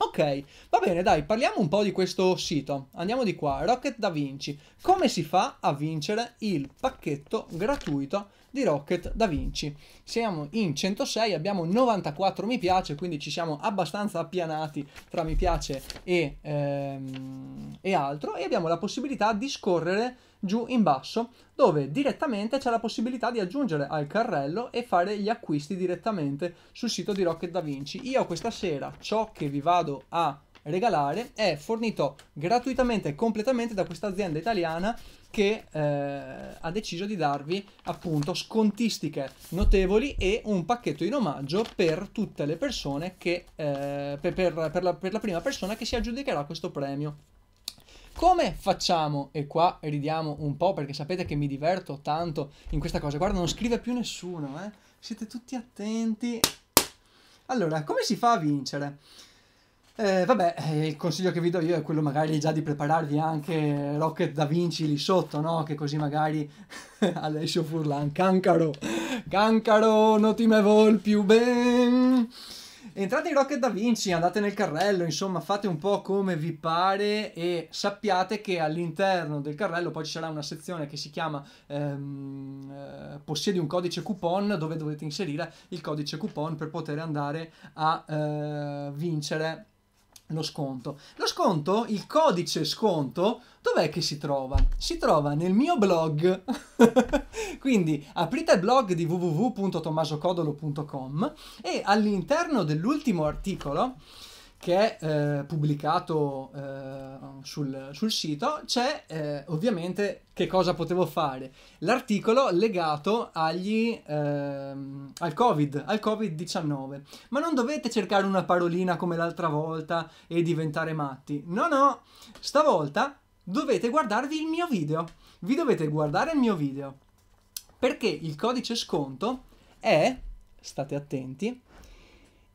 Speaker 1: Ok, va bene, dai, parliamo un po' di questo sito. Andiamo di qua, Rocket Da Vinci. Come si fa a vincere il pacchetto gratuito di Rocket da Vinci. Siamo in 106, abbiamo 94 mi piace, quindi ci siamo abbastanza appianati tra mi piace e, ehm, e altro e abbiamo la possibilità di scorrere giù in basso dove direttamente c'è la possibilità di aggiungere al carrello e fare gli acquisti direttamente sul sito di Rocket Da Vinci. Io questa sera ciò che vi vado a regalare è fornito gratuitamente e completamente da questa azienda italiana che eh, ha deciso di darvi appunto scontistiche notevoli e un pacchetto in omaggio per tutte le persone che eh, per, per, per, la, per la prima persona che si aggiudicherà questo premio come facciamo? E qua ridiamo un po' perché sapete che mi diverto tanto in questa cosa. Guarda, non scrive più nessuno, eh? Siete tutti attenti. Allora, come si fa a vincere? Eh, vabbè, eh, il consiglio che vi do io è quello magari già di prepararvi anche Rocket da Vinci lì sotto, no? Che così magari Alessio Furlan, cancaro, cancaro, non ti me vol più ben. Entrate in Rocket da Vinci, andate nel carrello, insomma fate un po' come vi pare e sappiate che all'interno del carrello poi ci sarà una sezione che si chiama ehm, eh, Possiedi un codice coupon dove dovete inserire il codice coupon per poter andare a eh, vincere lo sconto. Lo sconto, il codice sconto, dov'è che si trova? Si trova nel mio blog. Quindi aprite il blog di www.tommasocodolo.com e all'interno dell'ultimo articolo che è eh, pubblicato eh, sul, sul, sito c'è eh, ovviamente che cosa potevo fare l'articolo legato agli, ehm, al covid al covid 19 ma non dovete cercare una parolina come l'altra volta e diventare matti no no stavolta dovete guardarvi il mio video vi dovete guardare il mio video perché il codice sconto è state attenti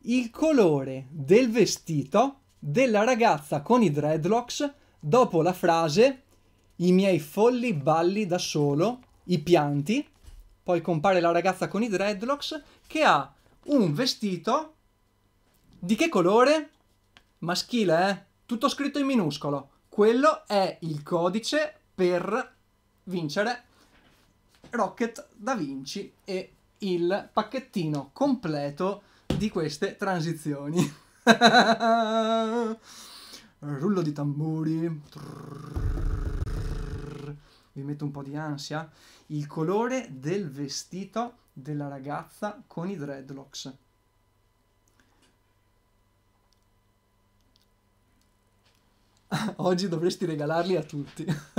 Speaker 1: il colore del vestito della ragazza con i dreadlocks dopo la frase i miei folli balli da solo, i pianti, poi compare la ragazza con i dreadlocks che ha un vestito di che colore? Maschile, eh? Tutto scritto in minuscolo. Quello è il codice per vincere Rocket da Vinci e il pacchettino completo di queste transizioni. Rullo di tamburi. Vi metto un po' di ansia. Il colore del vestito della ragazza con i dreadlocks. oggi dovresti regalarli a tutti.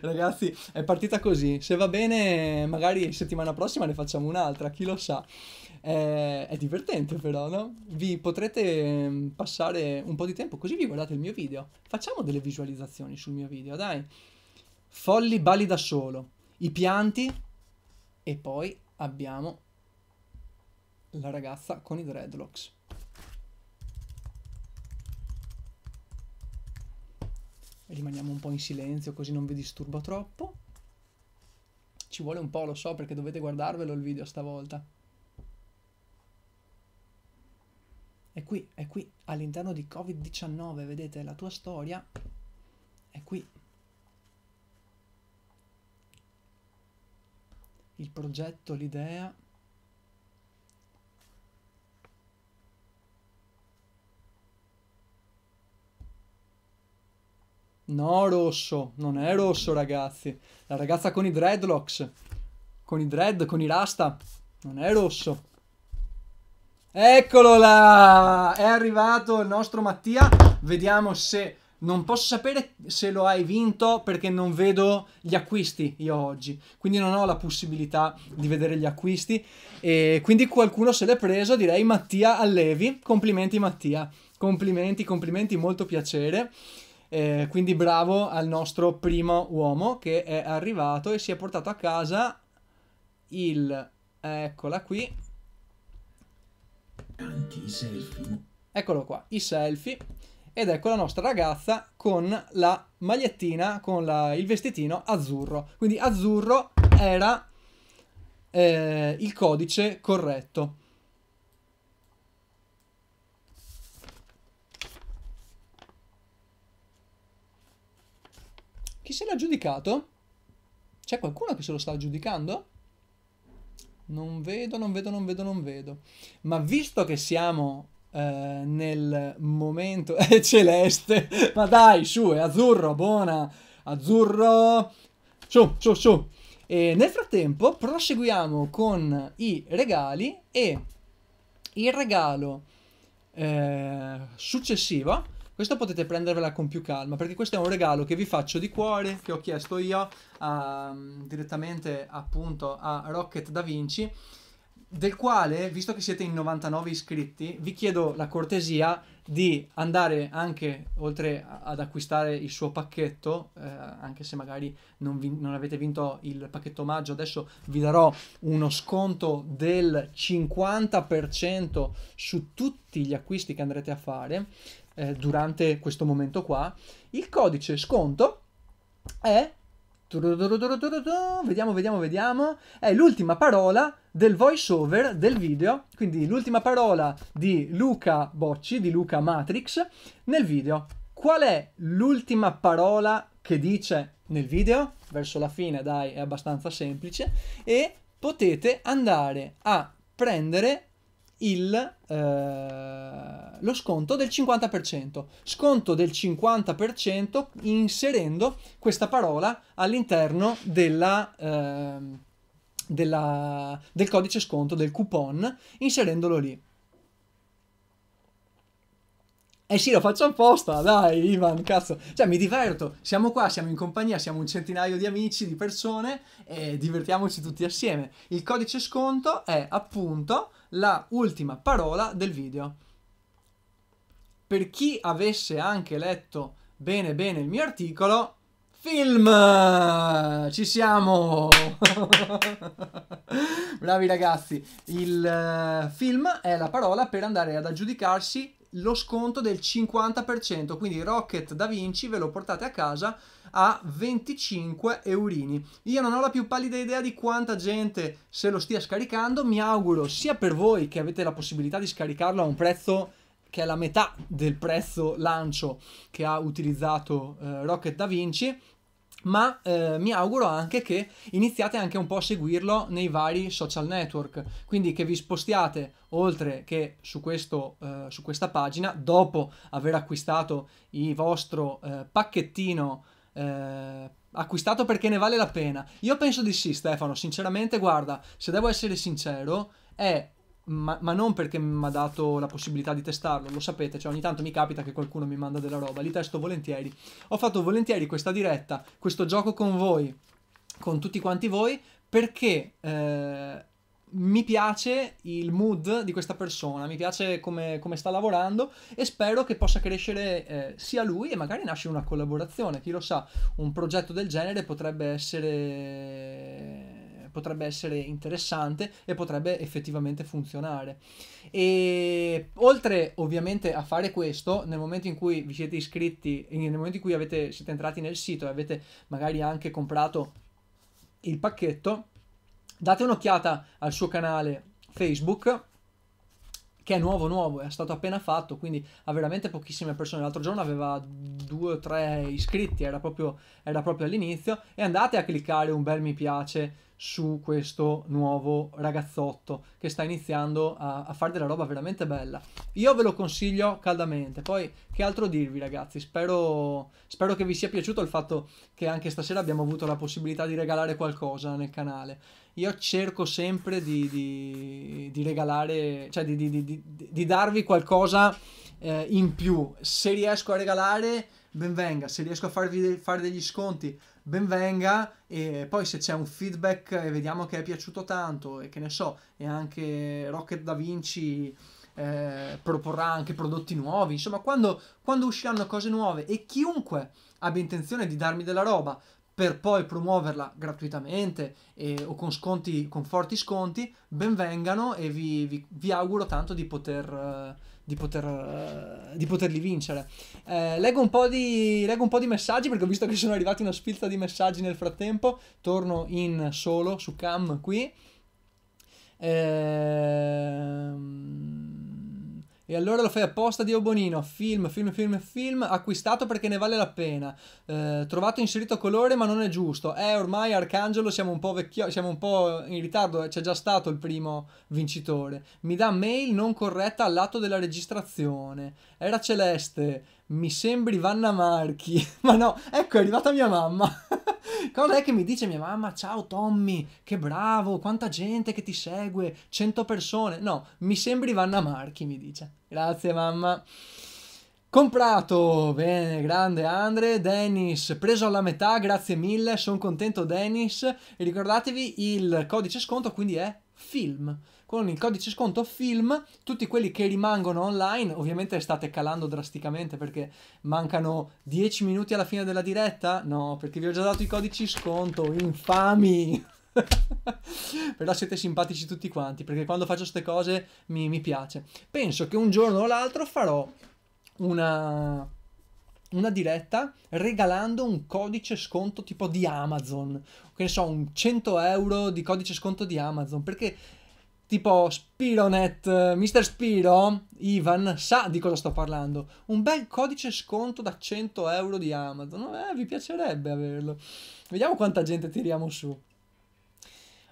Speaker 1: Ragazzi, è partita così. Se va bene, magari settimana prossima ne facciamo un'altra, chi lo sa. È, è divertente però, no? Vi potrete ehm, passare un po' di tempo così vi guardate il mio video. Facciamo delle visualizzazioni sul mio video, dai. Folli bali da solo, i pianti e poi abbiamo la ragazza con i dreadlocks. rimaniamo un po' in silenzio così non vi disturbo troppo. Ci vuole un po', lo so, perché dovete guardarvelo il video stavolta. E qui, è qui, all'interno di Covid-19, vedete, la tua storia è qui. Il progetto, l'idea... No, rosso, non è rosso, ragazzi. La ragazza con i dreadlocks, con i dread, con i rasta, non è rosso. Eccolo là! È arrivato il nostro Mattia. Vediamo se... Non posso sapere se lo hai vinto perché non vedo gli acquisti io oggi, quindi non ho la possibilità di vedere gli acquisti e quindi qualcuno se l'è preso, direi Mattia Allevi. Complimenti Mattia, complimenti, complimenti, molto piacere. Eh, quindi bravo al nostro primo uomo che è arrivato e si è portato a casa il... Eccola qui. Eccolo qua, i selfie. Ed ecco la nostra ragazza con la magliettina, con la, il vestitino azzurro. Quindi azzurro era eh, il codice corretto. Chi se l'ha giudicato? C'è qualcuno che se lo sta giudicando? Non vedo, non vedo, non vedo, non vedo. Ma visto che siamo eh, nel momento... È eh, celeste! Ma dai, su, è azzurro, buona! Azzurro! Su, su, su! E nel frattempo proseguiamo con i regali e il regalo eh, successivo questo potete prendervela con più calma, perché questo è un regalo che vi faccio di cuore, che ho chiesto io a, ehm, direttamente appunto a Rocket Da Vinci, del quale, visto che siete in 99 iscritti, vi chiedo la cortesia di andare anche oltre ad acquistare il suo pacchetto, eh, anche se magari non, vi, non, avete vinto il pacchetto omaggio, adesso vi darò uno sconto del 50% su tutti gli acquisti che andrete a fare eh, durante questo momento qua, il codice sconto è Vediamo, vediamo, vediamo. È l'ultima parola del voiceover del video. Quindi l'ultima parola di Luca Bocci, di Luca Matrix, nel video. Qual è l'ultima parola che dice nel video? Verso la fine, dai, è abbastanza semplice. E potete andare a prendere il, eh, lo sconto del 50%. Sconto del 50% inserendo questa parola all'interno della, eh, della, del codice sconto, del coupon, inserendolo lì. Eh sì, lo faccio apposta, dai Ivan, cazzo. Cioè, mi diverto, siamo qua, siamo in compagnia, siamo un centinaio di amici, di persone e divertiamoci tutti assieme. Il codice sconto è appunto la ultima parola del video. Per chi avesse anche letto bene bene il mio articolo, film! Ci siamo! Bravi ragazzi, il eh, film è la parola per andare ad aggiudicarsi lo sconto del 50%, quindi Rocket Da Vinci ve lo portate a casa a 25 eurini. Io non ho la più pallida idea di quanta gente se lo stia scaricando, mi auguro sia per voi che avete la possibilità di scaricarlo a un prezzo che è la metà del prezzo lancio che ha utilizzato eh, Rocket Da Vinci, ma eh, mi auguro anche che iniziate anche un po' a seguirlo nei vari social network, quindi che vi spostiate oltre che su, questo, eh, su questa pagina dopo aver acquistato il vostro eh, pacchettino eh, acquistato perché ne vale la pena. Io penso di sì, Stefano. Sinceramente, guarda, se devo essere sincero, è ma, ma, non perché mi ha dato la possibilità di testarlo, lo sapete, cioè ogni tanto mi capita che qualcuno mi manda della roba, li testo volentieri. Ho fatto volentieri questa diretta, questo gioco con voi, con tutti quanti voi, perché eh, mi piace il mood di questa persona, mi piace come, come sta lavorando e spero che possa crescere eh, sia lui e magari nasce una collaborazione, chi lo sa, un progetto del genere potrebbe essere potrebbe essere interessante e potrebbe effettivamente funzionare. E oltre ovviamente a fare questo, nel momento in cui vi siete iscritti, nel momento in cui avete, siete entrati nel sito e avete magari anche comprato il pacchetto, Date un'occhiata al suo canale Facebook che è nuovo nuovo, è stato appena fatto, quindi ha veramente pochissime persone. L'altro giorno aveva due o tre iscritti, era proprio, era proprio all'inizio. E andate a cliccare un bel mi piace su questo nuovo ragazzotto che sta iniziando a, a, fare della roba veramente bella. Io ve lo consiglio caldamente. Poi, che altro dirvi, ragazzi? Spero, spero che vi sia piaciuto il fatto che anche stasera abbiamo avuto la possibilità di regalare qualcosa nel canale io cerco sempre di, di, di regalare, cioè di, di darvi qualcosa eh, in più. Se riesco a regalare, benvenga, se riesco a farvi fare degli sconti, benvenga e poi se c'è un feedback e vediamo che è piaciuto tanto e che ne so, e anche Rocket Da Vinci eh, proporrà anche prodotti nuovi, insomma quando, quando usciranno cose nuove e chiunque abbia intenzione di darmi della roba per poi promuoverla gratuitamente eh, o con sconti, con forti sconti, benvengano e vi, vi, vi auguro tanto di poter, uh, di, poter, uh, di poterli vincere. Eh, leggo, un po di, leggo un po' di messaggi perché ho visto che sono arrivati una spilza di messaggi nel frattempo, torno in solo su cam qui. Ehm... E allora lo fai apposta Dio Bonino, film, film, film, film, acquistato perché ne vale la pena, eh, trovato inserito colore ma non è giusto, eh ormai Arcangelo siamo un po' vecchio, siamo un po' in ritardo, eh, c'è già stato il primo vincitore, mi dà mail non corretta all'atto della registrazione, era celeste, mi sembri Vanna Marchi. Ma no, ecco, è arrivata mia mamma. Cosa è che mi dice mia mamma? Ciao Tommy, che bravo, quanta gente che ti segue, 100 persone. No, mi sembri Vanna Marchi, mi dice. Grazie mamma. Comprato, bene, grande Andre, Dennis, preso alla metà, grazie mille, sono contento Dennis. ricordatevi il codice sconto quindi è film con il codice sconto film, tutti quelli che rimangono online, ovviamente state calando drasticamente perché mancano 10 minuti alla fine della diretta? No, perché vi ho già dato i codici sconto, infami! Però siete simpatici tutti quanti, perché quando faccio queste cose mi, mi piace. Penso che un giorno o l'altro farò una, una diretta regalando un codice sconto tipo di Amazon, che ne so, un 100 euro di codice sconto di Amazon, perché tipo Spironet, eh, Mr. Spiro, Ivan, sa di cosa sto parlando. Un bel codice sconto da 100 euro di Amazon. Eh, vi piacerebbe averlo. Vediamo quanta gente tiriamo su.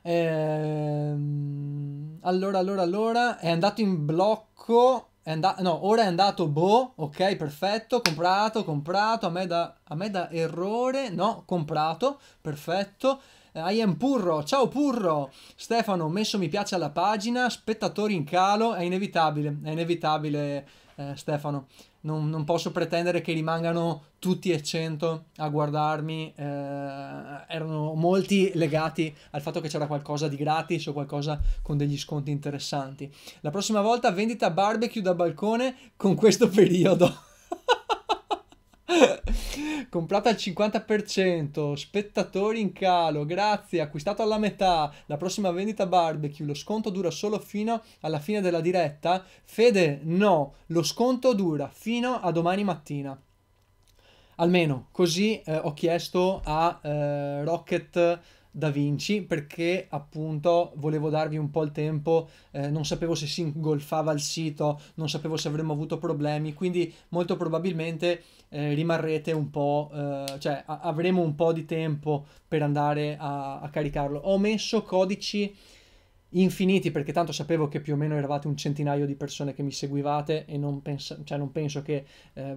Speaker 1: Ehm, allora, allora, allora. È andato in blocco. no, ora è andato boh. Ok, perfetto. Comprato, comprato. A me da, a me da errore. No, comprato. Perfetto. Eh, I am Purro, ciao Purro! Stefano, messo mi piace alla pagina, spettatori in calo, è inevitabile, è inevitabile eh, Stefano. Non, non, posso pretendere che rimangano tutti e 100 a guardarmi, eh, erano molti legati al fatto che c'era qualcosa di gratis o qualcosa con degli sconti interessanti. La prossima volta vendita barbecue da balcone con questo periodo. Comprata al 50%, spettatori in calo, grazie, acquistato alla metà, la prossima vendita barbecue, lo sconto dura solo fino alla fine della diretta. Fede, no, lo sconto dura fino a domani mattina. Almeno così eh, ho chiesto a eh, Rocket da Vinci perché appunto volevo darvi un po' il tempo, eh, non sapevo se si ingolfava il sito, non sapevo se avremmo avuto problemi, quindi molto probabilmente eh, rimarrete un po', eh, cioè a- avremo un po' di tempo per andare a, a caricarlo. Ho messo codici infiniti perché tanto sapevo che più o meno eravate un centinaio di persone che mi seguivate e non, penso, cioè non penso che eh,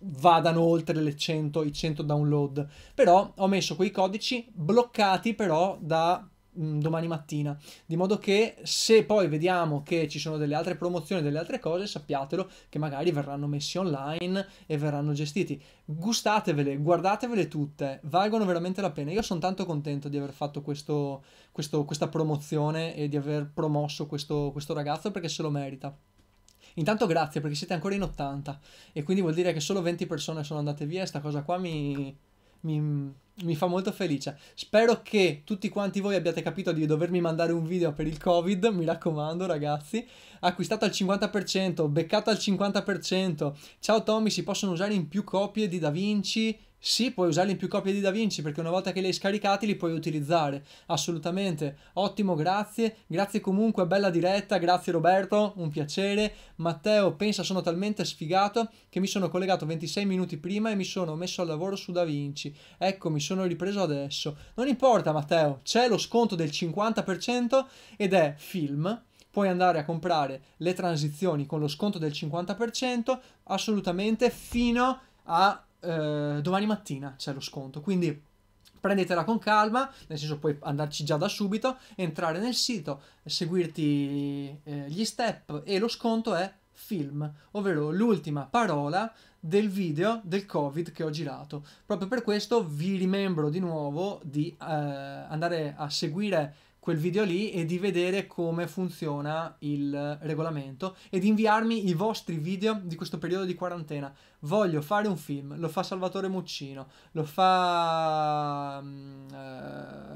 Speaker 1: vadano oltre le 100, i 100 download però ho messo quei codici bloccati però da Mm, domani mattina, di modo che se poi vediamo che ci sono delle altre promozioni, delle altre cose, sappiatelo che magari verranno messi online e verranno gestiti. Gustatevele, guardatevele tutte, valgono veramente la pena. Io sono tanto contento di aver fatto questo, questo, questa promozione e di aver promosso questo, questo ragazzo perché se lo merita. Intanto grazie perché siete ancora in 80 e quindi vuol dire che solo 20 persone sono andate via e sta cosa qua mi, mi, mi fa molto felice. Spero che tutti quanti voi abbiate capito di dovermi mandare un video per il Covid, mi raccomando ragazzi. Acquistato al 50%, beccato al 50%. Ciao Tommy, si possono usare in più copie di Da Vinci sì, puoi usarli in più copie di DaVinci perché una volta che li hai scaricati li puoi utilizzare, assolutamente. Ottimo, grazie. Grazie comunque, bella diretta, grazie Roberto, un piacere. Matteo, pensa, sono talmente sfigato che mi sono collegato 26 minuti prima e mi sono messo al lavoro su DaVinci. Ecco, mi sono ripreso adesso. Non importa Matteo, c'è lo sconto del 50% ed è film puoi andare a comprare le transizioni con lo sconto del 50% assolutamente fino a eh, domani mattina c'è lo sconto. Quindi prendetela con calma, nel senso puoi andarci già da subito, entrare nel sito, seguirti eh, gli step e lo sconto è film, ovvero l'ultima parola del video del Covid che ho girato. Proprio per questo vi rimembro di nuovo di eh, andare a seguire quel video lì e di vedere come funziona il regolamento e di inviarmi i vostri video di questo periodo di quarantena. Voglio fare un film, lo fa Salvatore Muccino, lo fa... Mm, eh,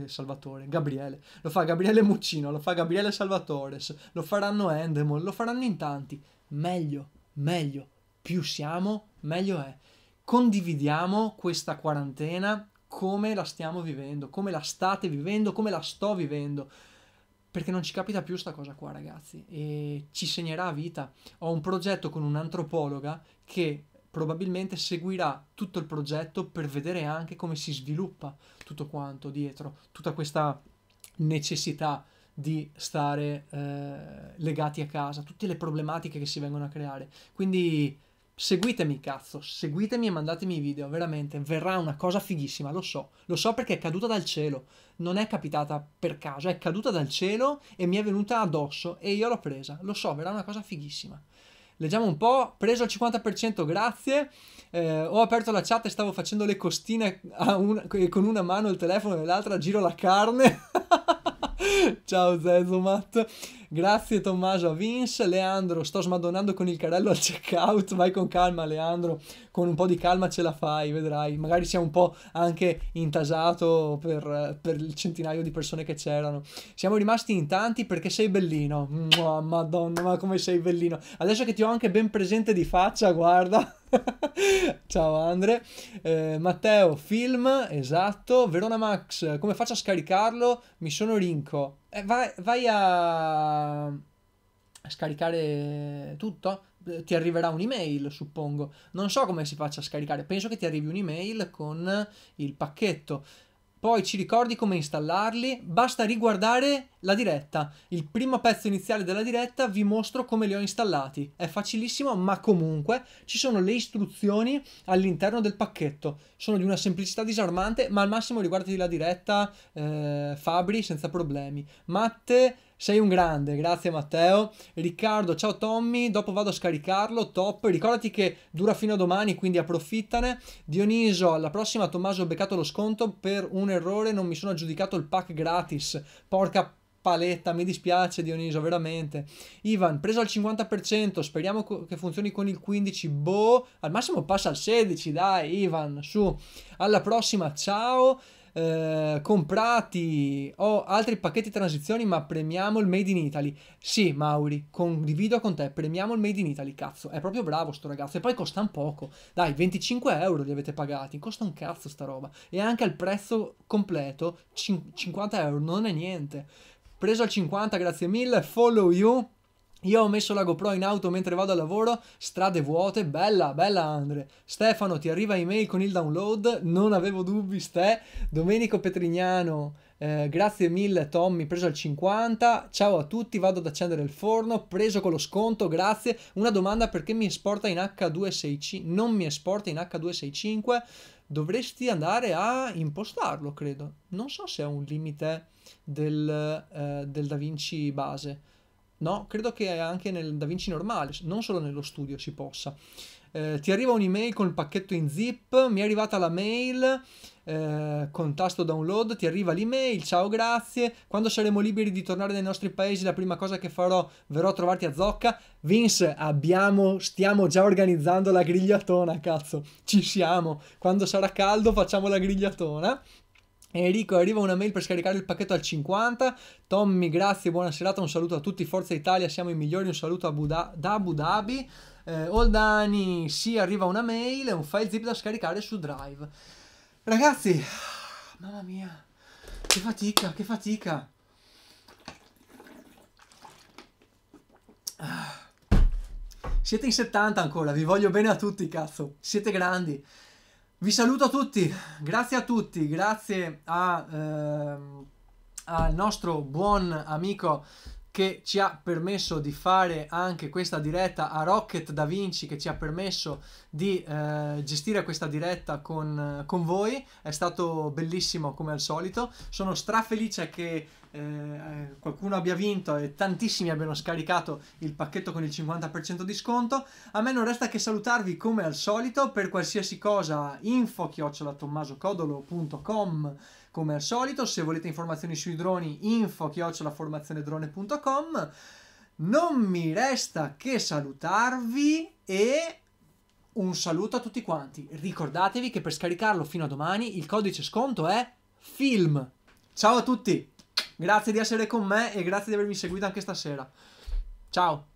Speaker 1: eh, Salvatore, Gabriele, lo fa Gabriele Muccino, lo fa Gabriele Salvatore, lo faranno Endemol, lo faranno in tanti. Meglio, meglio, più siamo, meglio è. Condividiamo questa quarantena come la stiamo vivendo, come la state vivendo, come la sto vivendo. Perché non ci capita più sta cosa qua, ragazzi, e ci segnerà a vita. Ho un progetto con un'antropologa che probabilmente seguirà tutto il progetto per vedere anche come si sviluppa tutto quanto dietro, tutta questa necessità di stare eh, legati a casa, tutte le problematiche che si vengono a creare. Quindi Seguitemi, cazzo, seguitemi e mandatemi i video, veramente, verrà una cosa fighissima, lo so, lo so perché è caduta dal cielo, non è capitata per caso, è caduta dal cielo e mi è venuta addosso e io l'ho presa, lo so, verrà una cosa fighissima. Leggiamo un po', preso al 50%, grazie, eh, ho aperto la chat e stavo facendo le costine una, con una mano il telefono e l'altra giro la carne. Ciao Zezomat. Grazie Tommaso a Vince. Leandro, sto smadonando con il carrello al checkout. Vai con calma, Leandro. Con un po' di calma ce la fai, vedrai. Magari siamo un po' anche intasato per, per il centinaio di persone che c'erano. Siamo rimasti in tanti perché sei bellino. Mua, madonna, ma come sei bellino. Adesso che ti ho anche ben presente di faccia, guarda. Ciao Andre, eh, Matteo, film, esatto, Verona Max, come faccio a scaricarlo? Mi sono rinco, eh, vai, vai a scaricare tutto, eh, ti arriverà un'email, suppongo. Non so come si faccia a scaricare, penso che ti arrivi un'email con il pacchetto poi ci ricordi come installarli, basta riguardare la diretta. Il primo pezzo iniziale della diretta vi mostro come li ho installati. È facilissimo, ma comunque ci sono le istruzioni all'interno del pacchetto. Sono di una semplicità disarmante, ma al massimo riguardati la diretta eh, Fabri senza problemi. Matte sei un grande, grazie Matteo. Riccardo, ciao Tommy, dopo vado a scaricarlo, top. Ricordati che dura fino a domani, quindi approfittane. Dioniso, alla prossima Tommaso ho beccato lo sconto per un errore, non mi sono aggiudicato il pack gratis. Porca paletta, mi dispiace Dioniso, veramente. Ivan, preso al 50%, speriamo che funzioni con il 15%, boh, al massimo passa al 16%, dai Ivan, su. Alla prossima, ciao. Eh, comprati o altri pacchetti transizioni, ma premiamo il Made in Italy. Sì, Mauri, condivido con te, premiamo il Made in Italy, cazzo, è proprio bravo sto ragazzo, e poi costa un poco, dai, 25 euro li avete pagati, costa un cazzo sta roba, e anche al prezzo completo, 50 euro, non è niente. Preso al 50, grazie mille, follow you. Io ho messo la GoPro in auto mentre vado al lavoro, strade vuote, bella, bella Andre. Stefano, ti arriva email con il download? Non avevo dubbi, Ste. Domenico Petrignano, eh, grazie mille Tommy, preso al 50. Ciao a tutti, vado ad accendere il forno, preso con lo sconto, grazie. Una domanda perché mi esporta in H265, non mi esporta in H265? Dovresti andare a impostarlo, credo. Non so se è un limite del, eh, del DaVinci base No, credo che anche nel Da Vinci normale, non solo nello studio si possa. Eh, ti arriva un'email con il pacchetto in zip, mi è arrivata la mail eh, con tasto download, ti arriva l'email, ciao grazie, quando saremo liberi di tornare nei nostri paesi la prima cosa che farò verrò a trovarti a Zocca. Vince, abbiamo, stiamo già organizzando la grigliatona, cazzo, ci siamo, quando sarà caldo facciamo la grigliatona. Enrico arriva una mail per scaricare il pacchetto al 50. Tommy, grazie, buona serata, un saluto a tutti. Forza Italia, siamo i migliori, un saluto Buda- da Abu Dhabi. Eh, Oldani, sì, arriva una mail e un file zip da scaricare su Drive. Ragazzi, mamma mia, che fatica, che fatica. Ah. Siete in 70 ancora, vi voglio bene a tutti, cazzo. Siete grandi. Vi saluto tutti, grazie a tutti, grazie a, ehm, al nostro buon amico che ci ha permesso di fare anche questa diretta a Rocket Da Vinci che ci ha permesso di eh, gestire questa diretta con, con voi è stato bellissimo come al solito sono strafelice che eh, eh, qualcuno abbia vinto e tantissimi abbiano scaricato il pacchetto con il 50% di sconto. A me non resta che salutarvi come al solito per qualsiasi cosa info chiocciolatommasocodolo.com come al solito, se volete informazioni sui droni info chiocciolaformazionedrone.com non mi resta che salutarvi e un saluto a tutti quanti. Ricordatevi che per scaricarlo fino a domani il codice sconto è film. Ciao a tutti! Grazie di essere con me e grazie di avermi seguito anche stasera. Ciao!